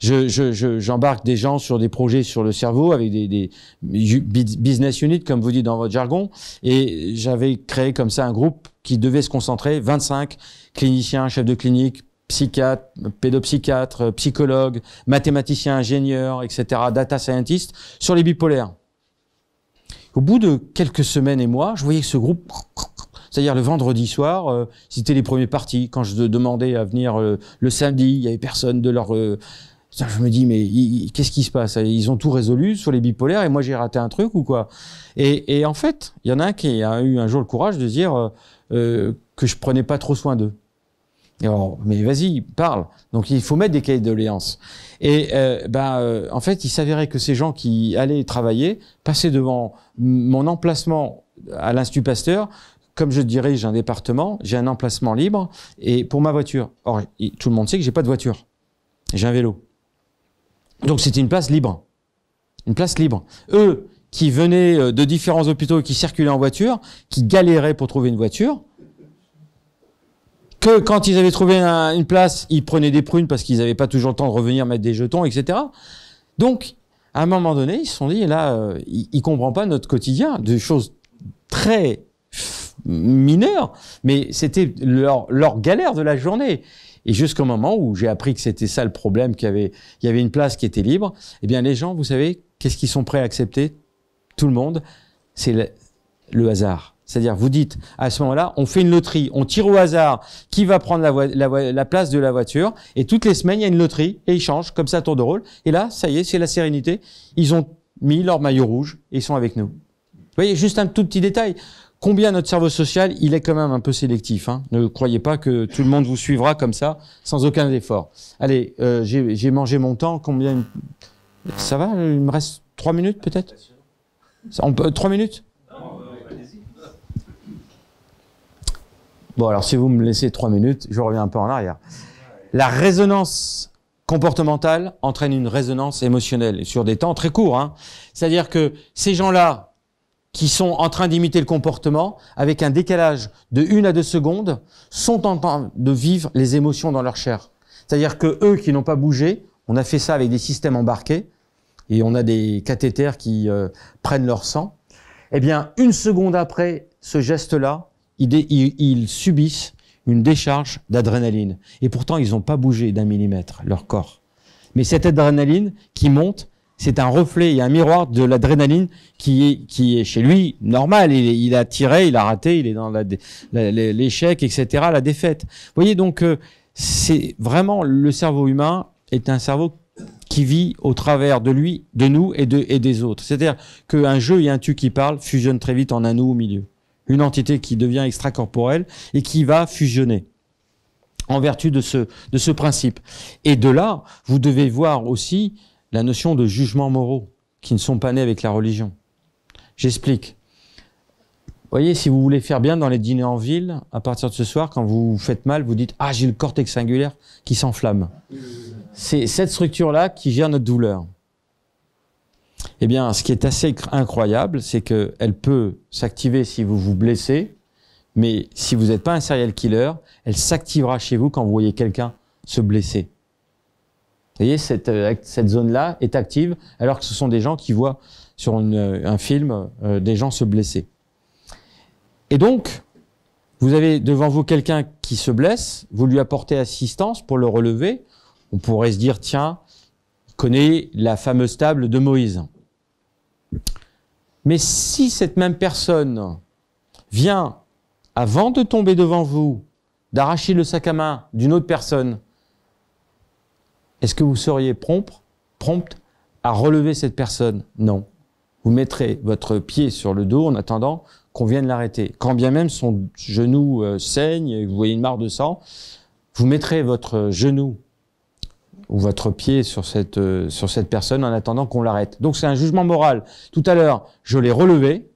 J'embarque je, je, des gens sur des projets sur le cerveau avec des, business units, comme vous dites dans votre jargon. Et j'avais créé comme ça un groupe qui devait se concentrer, 25 cliniciens, chefs de clinique, psychiatres, pédopsychiatres, psychologues, mathématiciens, ingénieurs, etc., data scientists, sur les bipolaires. Au bout de quelques semaines et mois, je voyais que ce groupe c'est-à-dire le vendredi soir, euh, c'était les premiers partis. Quand je demandais à venir euh, le samedi, il y avait personne de leur. Euh, je me dis mais qu'est-ce qui se passe Ils ont tout résolu sur les bipolaires et moi j'ai raté un truc ou quoi et, en fait, il y en a un qui a eu un jour le courage de dire que je prenais pas trop soin d'eux. mais vas-y, parle. Donc il faut mettre des cahiers de doléances. Et ben, en fait, il s'avérait que ces gens qui allaient travailler passaient devant mon emplacement à l'Institut Pasteur comme je dirige un département, j'ai un emplacement libre et pour ma voiture. Or, tout le monde sait que j'ai pas de voiture. J'ai un vélo. Donc c'était une place libre. Une place libre. Eux qui venaient euh, de différents hôpitaux et qui circulaient en voiture, qui galéraient pour trouver une voiture, que quand ils avaient trouvé une place, ils prenaient des prunes parce qu'ils n'avaient pas toujours le temps de revenir mettre des jetons, etc. Donc, à un moment donné, ils se sont dit, là, euh, ils ne comprennent pas notre quotidien, des choses très mineurs, mais c'était leur, leur galère de la journée. Et jusqu'au moment où j'ai appris que c'était ça le problème, qu'il y avait, il y avait une place qui était libre, eh bien les gens, vous savez, qu'est-ce qu'ils sont prêts à accepter Tout le monde, c'est le, hasard. C'est-à-dire, vous dites, à ce moment-là, on fait une loterie, on tire au hasard qui va prendre la, la, place de la voiture, et toutes les semaines, il y a une loterie, et ils changent, comme ça, tour de rôle. Et là, ça y est, c'est la sérénité. Ils ont mis leur maillot rouge, et ils sont avec nous. Vous voyez, juste un tout petit détail combien notre cerveau social, il est quand même un peu sélectif. Hein. Ne croyez pas que tout le monde vous suivra comme ça, sans aucun effort. Allez, euh, j'ai mangé mon temps, combien... Ça va euh, Il me reste trois minutes peut-être On peut, Trois minutes Bon, alors si vous me laissez trois minutes, je reviens un peu en arrière. La résonance comportementale entraîne une résonance émotionnelle sur des temps très courts. Hein. C'est-à-dire que ces gens-là, qui sont en train d'imiter le comportement, avec un décalage de une à deux secondes, sont en train de vivre les émotions dans leur chair. C'est-à-dire que eux qui n'ont pas bougé, on a fait ça avec des systèmes embarqués, et on a des cathéters qui euh, prennent leur sang. Eh bien, une seconde après ce geste-là, ils, ils subissent une décharge d'adrénaline. Et pourtant, ils n'ont pas bougé d'un millimètre, leur corps. Mais cette adrénaline qui monte c'est un reflet et un miroir de l'adrénaline qui, qui est chez lui normal. Il, il, a tiré, il a raté, il est dans l'échec, etc., la défaite. Vous voyez, donc, euh, c'est vraiment le cerveau humain est un cerveau qui vit au travers de lui, de nous et, de, et des autres. C'est-à-dire qu'un jeu et un tu qui parle fusionnent très vite en un nous au milieu. Une entité qui devient extracorporelle et qui va fusionner en vertu de ce, de ce principe. Et de là, vous devez voir aussi la notion de jugements moraux qui ne sont pas nés avec la religion. J'explique. Voyez, si vous voulez faire bien dans les dîners en ville, à partir de ce soir, quand vous faites mal, vous dites Ah, j'ai le cortex singulaire qui s'enflamme. C'est cette structure-là qui gère notre douleur. Eh bien, ce qui est assez incroyable, c'est qu'elle peut s'activer si vous vous blessez, mais si vous n'êtes pas un serial killer, elle s'activera chez vous quand vous voyez quelqu'un se blesser. Vous voyez, euh, cette, zone-là est active, alors que ce sont des gens qui voient sur euh, un film euh, des gens se blesser. Et donc, vous avez devant vous quelqu'un qui se blesse, vous lui apportez assistance pour le relever. On pourrait se dire, tiens, il connaît la fameuse table de Moïse. Mais si cette même personne vient, avant de tomber devant vous, d'arracher le sac à main d'une autre personne, est-ce que vous seriez prompt, à relever cette personne Non. Vous mettrez votre pied sur le dos en attendant qu'on vienne l'arrêter. Quand bien même son genou euh, saigne et que vous voyez une mare de sang, vous mettrez votre genou ou votre pied sur cette, euh, sur cette personne en attendant qu'on l'arrête. Donc c'est un jugement moral. Tout à l'heure, je l'ai relevé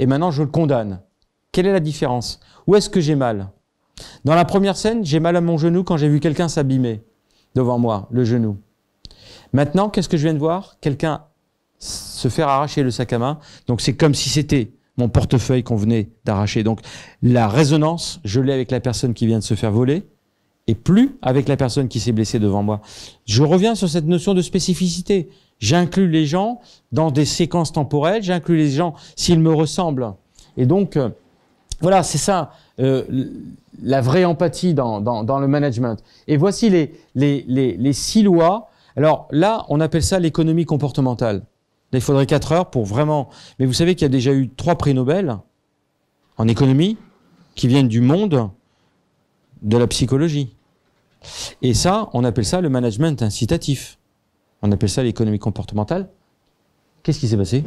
et maintenant je le condamne. Quelle est la différence Où est-ce que j'ai mal Dans la première scène, j'ai mal à mon genou quand j'ai vu quelqu'un s'abîmer devant moi, le genou. Maintenant, qu'est-ce que je viens de voir Quelqu'un se faire arracher le sac à main. Donc c'est comme si c'était mon portefeuille qu'on venait d'arracher. Donc la résonance, je l'ai avec la personne qui vient de se faire voler et plus avec la personne qui s'est blessée devant moi. Je reviens sur cette notion de spécificité. J'inclus les gens dans des séquences temporelles, j'inclus les gens s'ils me ressemblent. Et donc, euh, voilà, c'est ça. Euh, la vraie empathie dans, le management. Et voici les, six lois. Alors là, on appelle ça l'économie comportementale. il faudrait quatre heures pour vraiment. Mais vous savez qu'il y a déjà eu trois prix Nobel en économie qui viennent du monde de la psychologie. Et ça, on appelle ça le management incitatif. On appelle ça l'économie comportementale. Qu'est-ce qui s'est passé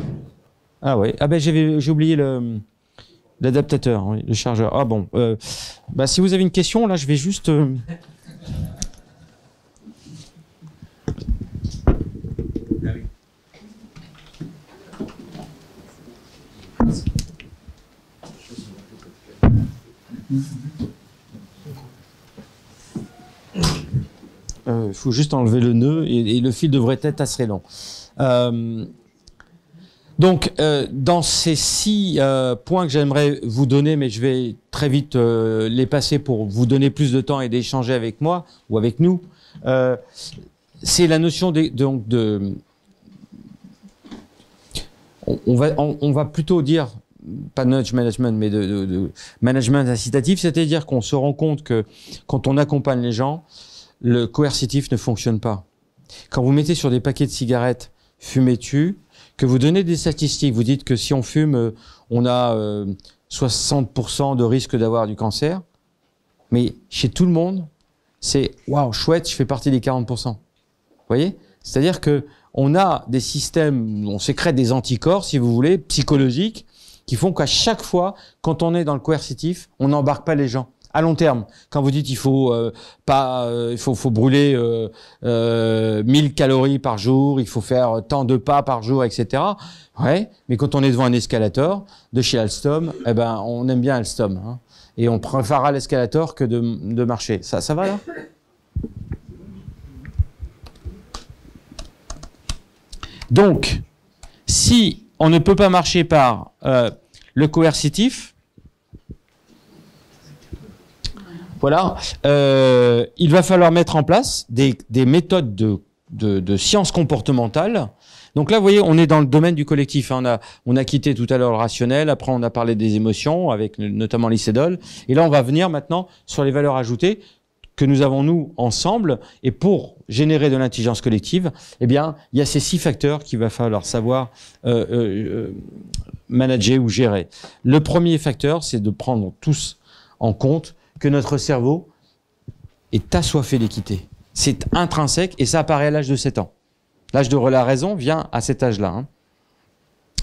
Ah ouais, ah ben j'ai oublié le. L'adaptateur, oui, le chargeur. Ah bon. Euh, bah, si vous avez une question, là, je vais juste. Il euh, euh, faut juste enlever le nœud et, et, le fil devrait être assez lent. Donc, euh, dans ces six euh, points que j'aimerais vous donner, mais je vais très vite euh, les passer pour vous donner plus de temps et d'échanger avec moi ou avec nous, euh, c'est la notion de, donc de on, va, va plutôt dire pas nudge management, mais de, de, de management incitatif, c'est-à-dire qu'on se rend compte que quand on accompagne les gens, le coercitif ne fonctionne pas. Quand vous mettez sur des paquets de cigarettes, fumez-tu, que vous donnez des statistiques, vous dites que si on fume, euh, on a 60% euh, de risque d'avoir du cancer, mais chez tout le monde, c'est waouh, chouette, je fais partie des 40%. Vous voyez C'est-à-dire que on a des systèmes, on sécrète des anticorps, si vous voulez, psychologiques, qui font qu'à chaque fois, quand on est dans le coercitif, on n'embarque pas les gens à long terme. Quand vous dites il faut euh, pas, euh, il faut, brûler 1000 euh, calories par jour, il faut faire tant de pas par jour, etc. Ouais, mais quand on est devant un escalator de chez Alstom, eh ben on aime bien Alstom hein, et on préférera l'escalator que de, de, marcher. Ça, ça va là Donc, si on ne peut pas marcher par le coercitif, voilà, euh, il va falloir mettre en place des, méthodes de, science comportementale. sciences comportementales donc là, vous voyez, on est dans le domaine du collectif. Hein. On a, on quitté tout à l'heure le rationnel, après on a parlé des émotions, avec notamment l'ICEDOL. Et là, on va venir maintenant sur les valeurs ajoutées que nous avons, nous, ensemble. Et pour générer de l'intelligence collective, eh bien, il y a ces six facteurs qu'il va falloir savoir euh, euh, manager ou gérer. Le premier facteur, c'est de prendre tous en compte que notre cerveau est assoiffé d'équité. C'est intrinsèque et ça apparaît à l'âge de 7 ans. L'âge de la raison vient à cet âge-là. Hein.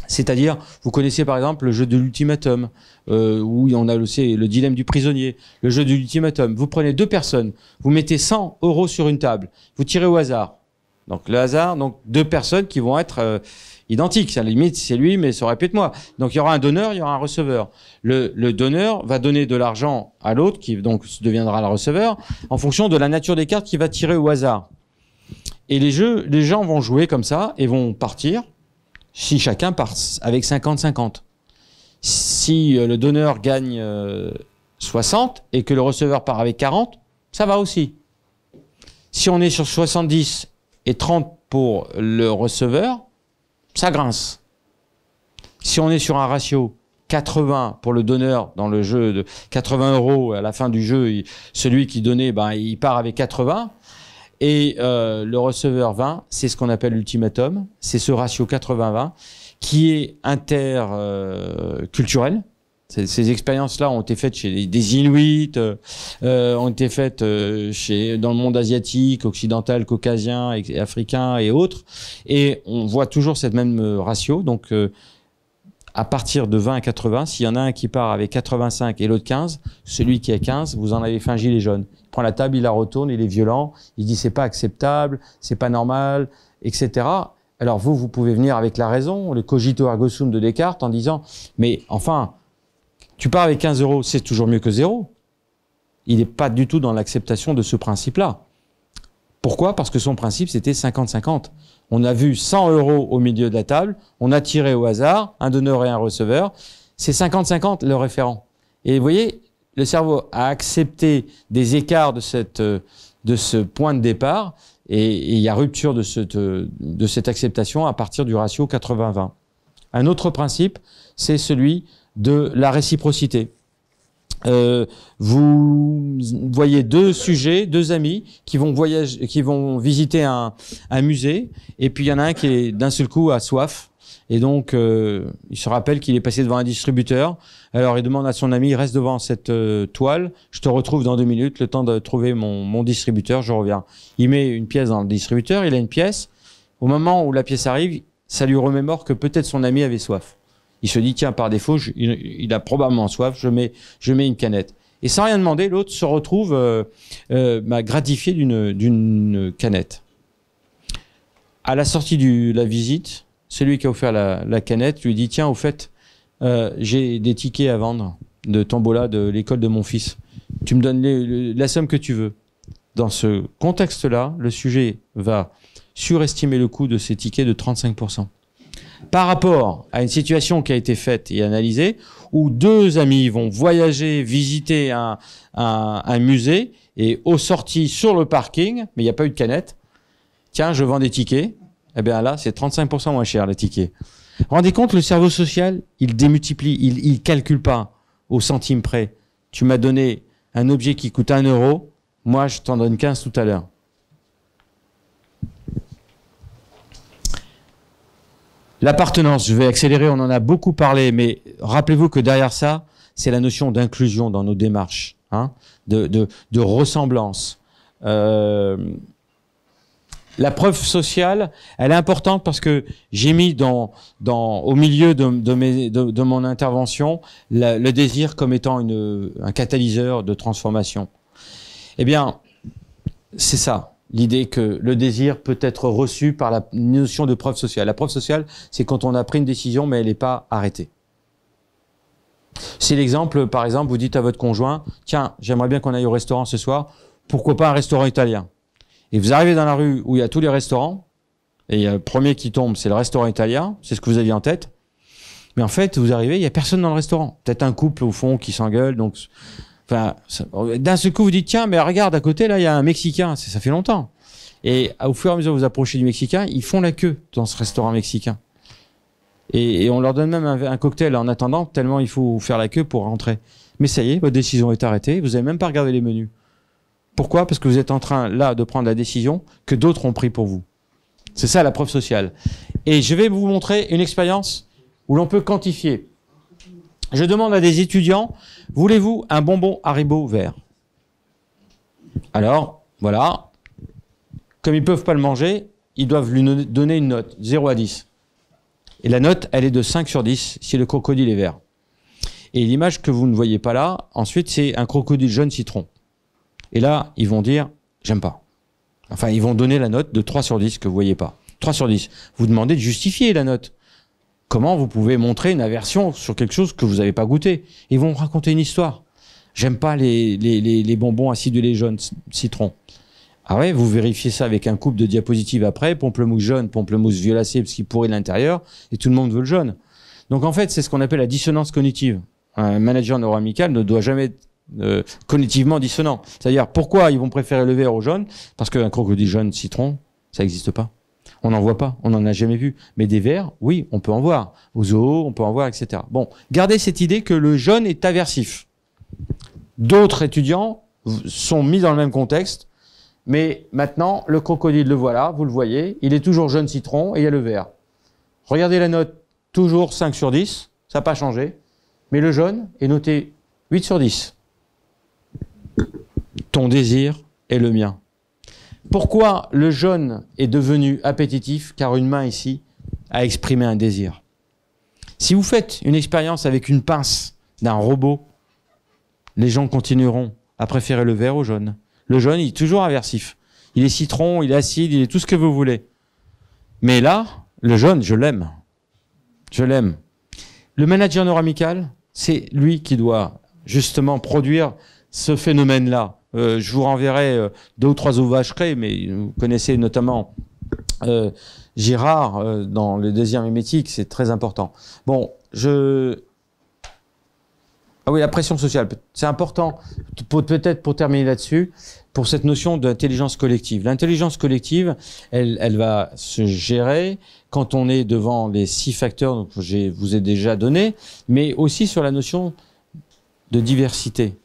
C'est-à-dire, vous connaissez par exemple le jeu de l'ultimatum, euh, où on a le dilemme du prisonnier, le jeu de l'ultimatum. Vous prenez deux personnes, vous mettez 100 euros sur une table, vous tirez au hasard. Donc le hasard, donc deux personnes qui vont être euh, Identique, À la limite, c'est lui, mais ça aurait pu être moi. Donc il y aura un donneur, il y aura un receveur. Le, donneur va donner de l'argent à l'autre, qui donc deviendra le receveur, en fonction de la nature des cartes qu'il va tirer au hasard. Et les, jeux, les gens vont jouer comme ça et vont partir si chacun part avec 50-50. Si euh, le donneur gagne 60 euh, et que le receveur part avec 40, ça va aussi. Si on est sur 70 et 30 pour le receveur, ça grince. Si on est sur un ratio 80 pour le donneur dans le jeu de 80 euros à la fin du jeu, celui qui donnait, ben, il part avec 80 et euh, le receveur 20, c'est ce qu'on appelle l'ultimatum, c'est ce ratio 80-20 qui est interculturel. Euh, ces, expériences-là ont été faites chez des Inuits, euh, euh, ont été faites euh, chez, dans le monde asiatique, occidental, caucasien, et, africain et autres. Et on voit toujours cette même ratio. Donc, à partir de 20 à 80, s'il y en a un qui part avec 85 et l'autre 15, celui qui a 15, vous en avez fait un gilet jaune. Il prend la table, il la retourne, il est violent, il dit c'est pas acceptable, c'est pas normal, etc. Alors vous, vous pouvez venir avec la raison, le cogito ergo sum de Descartes en disant mais enfin, tu pars avec 15 euros, c'est toujours mieux que zéro. Il n'est pas du tout dans l'acceptation de ce principe-là. Pourquoi Parce que son principe, c'était 50-50. On a vu 100 euros au milieu de la table, on a tiré au hasard, un donneur et un receveur. C'est 50-50 le référent. Et vous voyez, le cerveau a accepté des écarts de, cette, de ce point de départ et il y a rupture de cette, de cette acceptation à partir du ratio 80-20. Un autre principe, c'est celui de la réciprocité. Euh, vous voyez deux sujets, deux amis qui vont voyager, qui vont visiter un, musée, et puis il y en a un qui est d'un seul coup à soif, et donc euh, il se rappelle qu'il est passé devant un distributeur. Alors il demande à son ami, reste devant cette euh, toile, je te retrouve dans deux minutes, le temps de trouver mon, mon distributeur, je reviens. Il met une pièce dans le distributeur, il a une pièce. Au moment où la pièce arrive, ça lui remémore que peut-être son ami avait soif. Il se dit, tiens, par défaut, il, a probablement soif, je mets, je mets une canette. Et sans rien demander, l'autre se retrouve euh, euh, bah, gratifié d'une canette. À la sortie de la visite, celui qui a offert la, canette lui dit, tiens, au fait, euh, j'ai des tickets à vendre de Tombola de l'école de mon fils. Tu me donnes la somme que tu veux. Dans ce contexte-là, le sujet va surestimer le coût de ces tickets de 35% par rapport à une situation qui a été faite et analysée, où deux amis vont voyager, visiter un, musée, et au sorti sur le parking, mais il n'y a pas eu de canette, tiens, je vends des tickets, eh bien là, c'est 35% moins cher les tickets. Rendez compte, le cerveau social, il démultiplie, il, ne calcule pas au centime près. Tu m'as donné un objet qui coûte un euro, moi je t'en donne 15 tout à l'heure. L'appartenance, je vais accélérer, on en a beaucoup parlé, mais rappelez-vous que derrière ça, c'est la notion d'inclusion dans nos démarches, hein, de, ressemblance. Euh, la preuve sociale, elle est importante parce que j'ai mis dans, dans, au milieu de, mes, de, mon intervention le désir comme étant un catalyseur de transformation. Eh bien, c'est ça l'idée que le désir peut être reçu par la notion de preuve sociale. La preuve sociale, c'est quand on a pris une décision, mais elle n'est pas arrêtée. C'est l'exemple, par exemple, vous dites à votre conjoint, tiens, j'aimerais bien qu'on aille au restaurant ce soir, pourquoi pas un restaurant italien Et vous arrivez dans la rue où il y a tous les restaurants, et le premier qui tombe, c'est le restaurant italien, c'est ce que vous aviez en tête. Mais en fait, vous arrivez, il n'y a personne dans le restaurant. Peut-être un couple au fond qui s'engueule, donc d'un seul coup, vous dites tiens, mais regarde à côté, là, il y a un Mexicain. Ça fait longtemps. Et au fur et à mesure que vous approchez du Mexicain, ils font la queue dans ce restaurant mexicain. Et, on leur donne même un, cocktail en attendant, tellement il faut faire la queue pour rentrer. Mais ça y est, votre décision est arrêtée. Vous n'avez même pas regardé les menus. Pourquoi Parce que vous êtes en train là de prendre la décision que d'autres ont pris pour vous. C'est ça la preuve sociale. Et je vais vous montrer une expérience où l'on peut quantifier je demande à des étudiants, voulez-vous un bonbon Haribo vert Alors, voilà, comme ils ne peuvent pas le manger, ils doivent lui donner une note, 0 à 10. Et la note, elle est de 5 sur 10 si le crocodile est vert. Et l'image que vous ne voyez pas là, ensuite, c'est un crocodile jaune citron. Et là, ils vont dire, j'aime pas. Enfin, ils vont donner la note de 3 sur 10 que vous ne voyez pas. 3 sur 10. Vous demandez de justifier la note. Comment vous pouvez montrer une aversion sur quelque chose que vous n'avez pas goûté Ils vont raconter une histoire. J'aime pas les, bonbons acidulés jaunes, citron. Ah ouais, vous vérifiez ça avec un couple de diapositives après, mousse jaune, mousse violacé, parce qu'il pourrit l'intérieur, et tout le monde veut le jaune. Donc en fait, c'est ce qu'on appelle la dissonance cognitive. Un manager neuroamical ne doit jamais être euh, cognitivement dissonant. C'est-à-dire, pourquoi ils vont préférer le vert au jaune Parce qu'un crocodile jaune citron, ça n'existe pas on n'en voit pas, on n'en a jamais vu. Mais des vers, oui, on peut en voir. Aux zoos, on peut en voir, etc. Bon, gardez cette idée que le jaune est aversif. D'autres étudiants sont mis dans le même contexte, mais maintenant, le crocodile, le voilà, vous le voyez, il est toujours jaune citron et il y a le vert. Regardez la note, toujours 5 sur 10, ça n'a pas changé, mais le jaune est noté 8 sur 10. Ton désir est le mien. Pourquoi le jaune est devenu appétitif Car une main ici a exprimé un désir. Si vous faites une expérience avec une pince d'un robot, les gens continueront à préférer le vert au jaune. Le jaune, il est toujours aversif. Il est citron, il est acide, il est tout ce que vous voulez. Mais là, le jaune, je l'aime. Je l'aime. Le manager amical c'est lui qui doit justement produire ce phénomène-là. Euh, je vous renverrai euh, deux ou trois ouvrages créés, mais vous connaissez notamment euh, Girard dans le deuxième mimétique, c'est très important. Bon, je... Ah oui, la pression sociale, c'est important, peut-être pour terminer là-dessus, pour cette notion d'intelligence collective. L'intelligence collective, elle, elle va se gérer quand on est devant les six facteurs que je vous ai déjà donnés, mais aussi sur la notion de diversité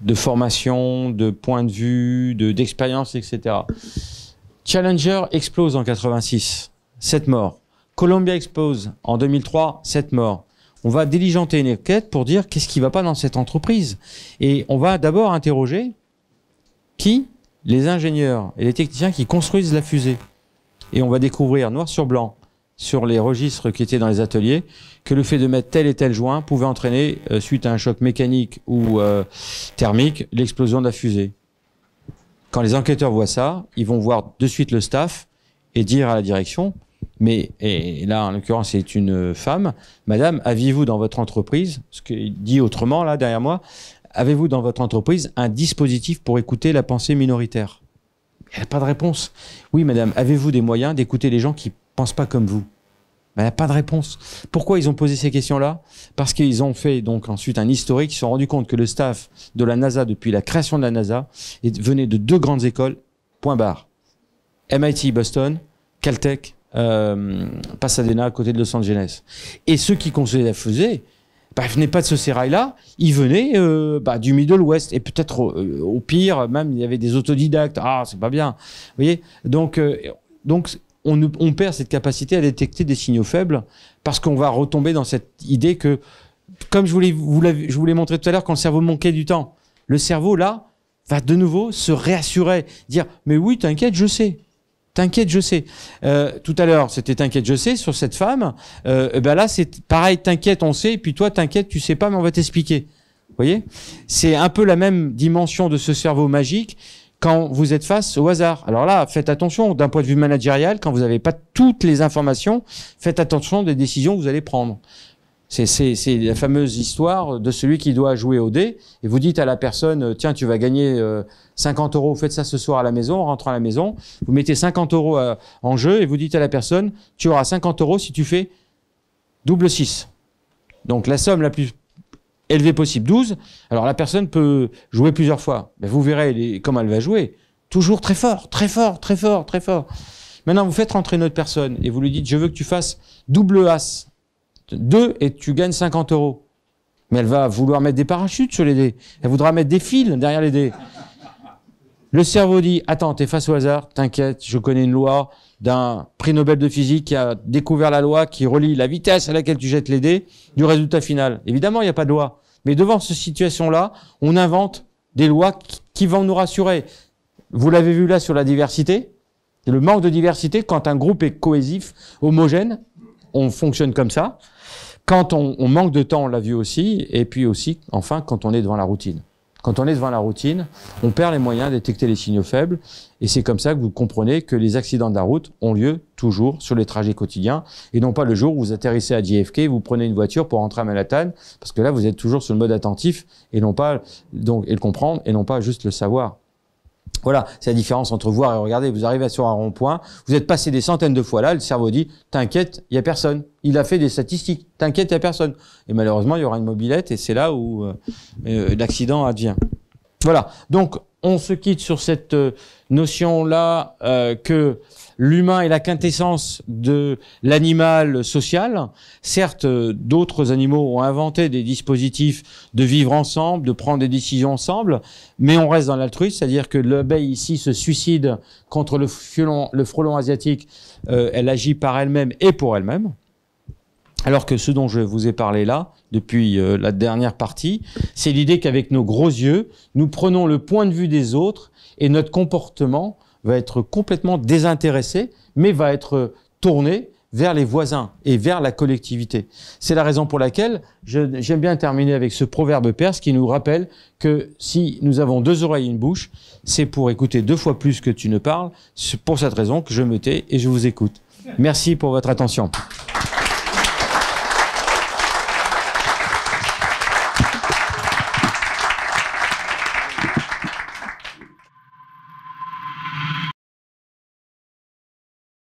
de formation, de point de vue, d'expérience, etc. Challenger explose en 86, 7 morts. Columbia explose en 2003, 7 morts. On va diligenter une enquête pour dire qu'est-ce qui ne va pas dans cette entreprise. Et on va d'abord interroger qui Les ingénieurs et les techniciens qui construisent la fusée. Et on va découvrir noir sur blanc sur les registres qui étaient dans les ateliers que le fait de mettre tel et tel joint pouvait entraîner, euh, suite à un choc mécanique ou euh, thermique, l'explosion de la fusée. Quand les enquêteurs voient ça, ils vont voir de suite le staff et dire à la direction, mais et là en l'occurrence c'est une femme, Madame, aviez-vous dans votre entreprise, ce qu'il dit autrement là derrière moi, avez-vous dans votre entreprise un dispositif pour écouter la pensée minoritaire Il n'y pas de réponse. Oui Madame, avez-vous des moyens d'écouter les gens qui pense pas comme vous il ben, n'y a pas de réponse. Pourquoi ils ont posé ces questions-là Parce qu'ils ont fait donc ensuite un historique. Ils se sont rendus compte que le staff de la NASA depuis la création de la NASA venait de deux grandes écoles. Point barre. MIT Boston, Caltech euh, Pasadena à côté de Los Angeles. Et ceux qui la faisaient, bah, ils venaient pas de ce sérail-là, ils venaient euh, bah, du Middle West et peut-être euh, au, pire même il y avait des autodidactes. Ah c'est pas bien, vous voyez. Donc donc on, perd cette capacité à détecter des signaux faibles parce qu'on va retomber dans cette idée que, comme je vous l'ai, je montré tout à l'heure, quand le cerveau manquait du temps, le cerveau, là, va de nouveau se réassurer, dire mais oui, t'inquiète, je sais. T'inquiète, je sais. Euh, tout à l'heure, c'était t'inquiète, je sais sur cette femme. Euh, eh ben là, c'est pareil, t'inquiète, on sait. puis toi, t'inquiète, tu sais pas, mais on va t'expliquer. Vous voyez, c'est un peu la même dimension de ce cerveau magique quand vous êtes face au hasard. Alors là, faites attention d'un point de vue managérial, quand vous n'avez pas toutes les informations, faites attention des décisions que vous allez prendre. C'est la fameuse histoire de celui qui doit jouer au dé et vous dites à la personne tiens tu vas gagner 50 euh, euros faites ça ce soir à la maison rentre à la maison vous mettez 50 euros euh, en jeu et vous dites à la personne tu auras 50 euros si tu fais double 6 donc la somme la plus élevé possible 12. Alors la personne peut jouer plusieurs fois. Mais vous verrez comment elle va jouer. Toujours très fort, très fort, très fort, très fort. Maintenant, vous faites rentrer une autre personne et vous lui dites, je veux que tu fasses double as. Deux et tu gagnes 50 euros. Mais elle va vouloir mettre des parachutes sur les dés. Elle voudra mettre des fils derrière les dés. Le cerveau dit, attends, t'es face au hasard, t'inquiète, je connais une loi, d'un prix Nobel de physique qui a découvert la loi qui relie la vitesse à laquelle tu jettes les dés du résultat final. Évidemment, il n'y a pas de loi. Mais devant cette situation-là, on invente des lois qui vont nous rassurer. Vous l'avez vu là sur la diversité. Le manque de diversité, quand un groupe est cohésif, homogène, on fonctionne comme ça. Quand on, on manque de temps, on l'a vu aussi. Et puis aussi, enfin, quand on est devant la routine. Quand on est devant la routine, on perd les moyens de détecter les signaux faibles et c'est comme ça que vous comprenez que les accidents de la route ont lieu toujours sur les trajets quotidiens et non pas le jour où vous atterrissez à JFK, vous prenez une voiture pour rentrer à Manhattan parce que là vous êtes toujours sur le mode attentif et non pas donc et le comprendre et non pas juste le savoir. Voilà, c'est la différence entre voir et regarder. Vous arrivez sur un rond-point, vous êtes passé des centaines de fois là, le cerveau dit T'inquiète, il n'y a personne. Il a fait des statistiques. T'inquiète, il n'y a personne. Et malheureusement, il y aura une mobilette et c'est là où euh, euh, l'accident advient. Voilà. Donc, on se quitte sur cette euh, notion-là que l'humain est la quintessence de l'animal social. Certes, euh, d'autres animaux ont inventé des dispositifs de vivre ensemble, de prendre des décisions ensemble, mais on reste dans l'altruisme, c'est-à-dire que l'abeille ici se suicide contre le, le frelon asiatique, euh, elle agit par elle-même et pour elle-même. Alors que ce dont je vous ai parlé là, depuis euh, la dernière partie, c'est l'idée qu'avec nos gros yeux, nous prenons le point de vue des autres et notre comportement va être complètement désintéressé, mais va être tourné vers les voisins et vers la collectivité. C'est la raison pour laquelle j'aime bien terminer avec ce proverbe perse qui nous rappelle que si nous avons deux oreilles et une bouche, c'est pour écouter deux fois plus que tu ne parles. C'est pour cette raison que je me tais et je vous écoute. Merci pour votre attention.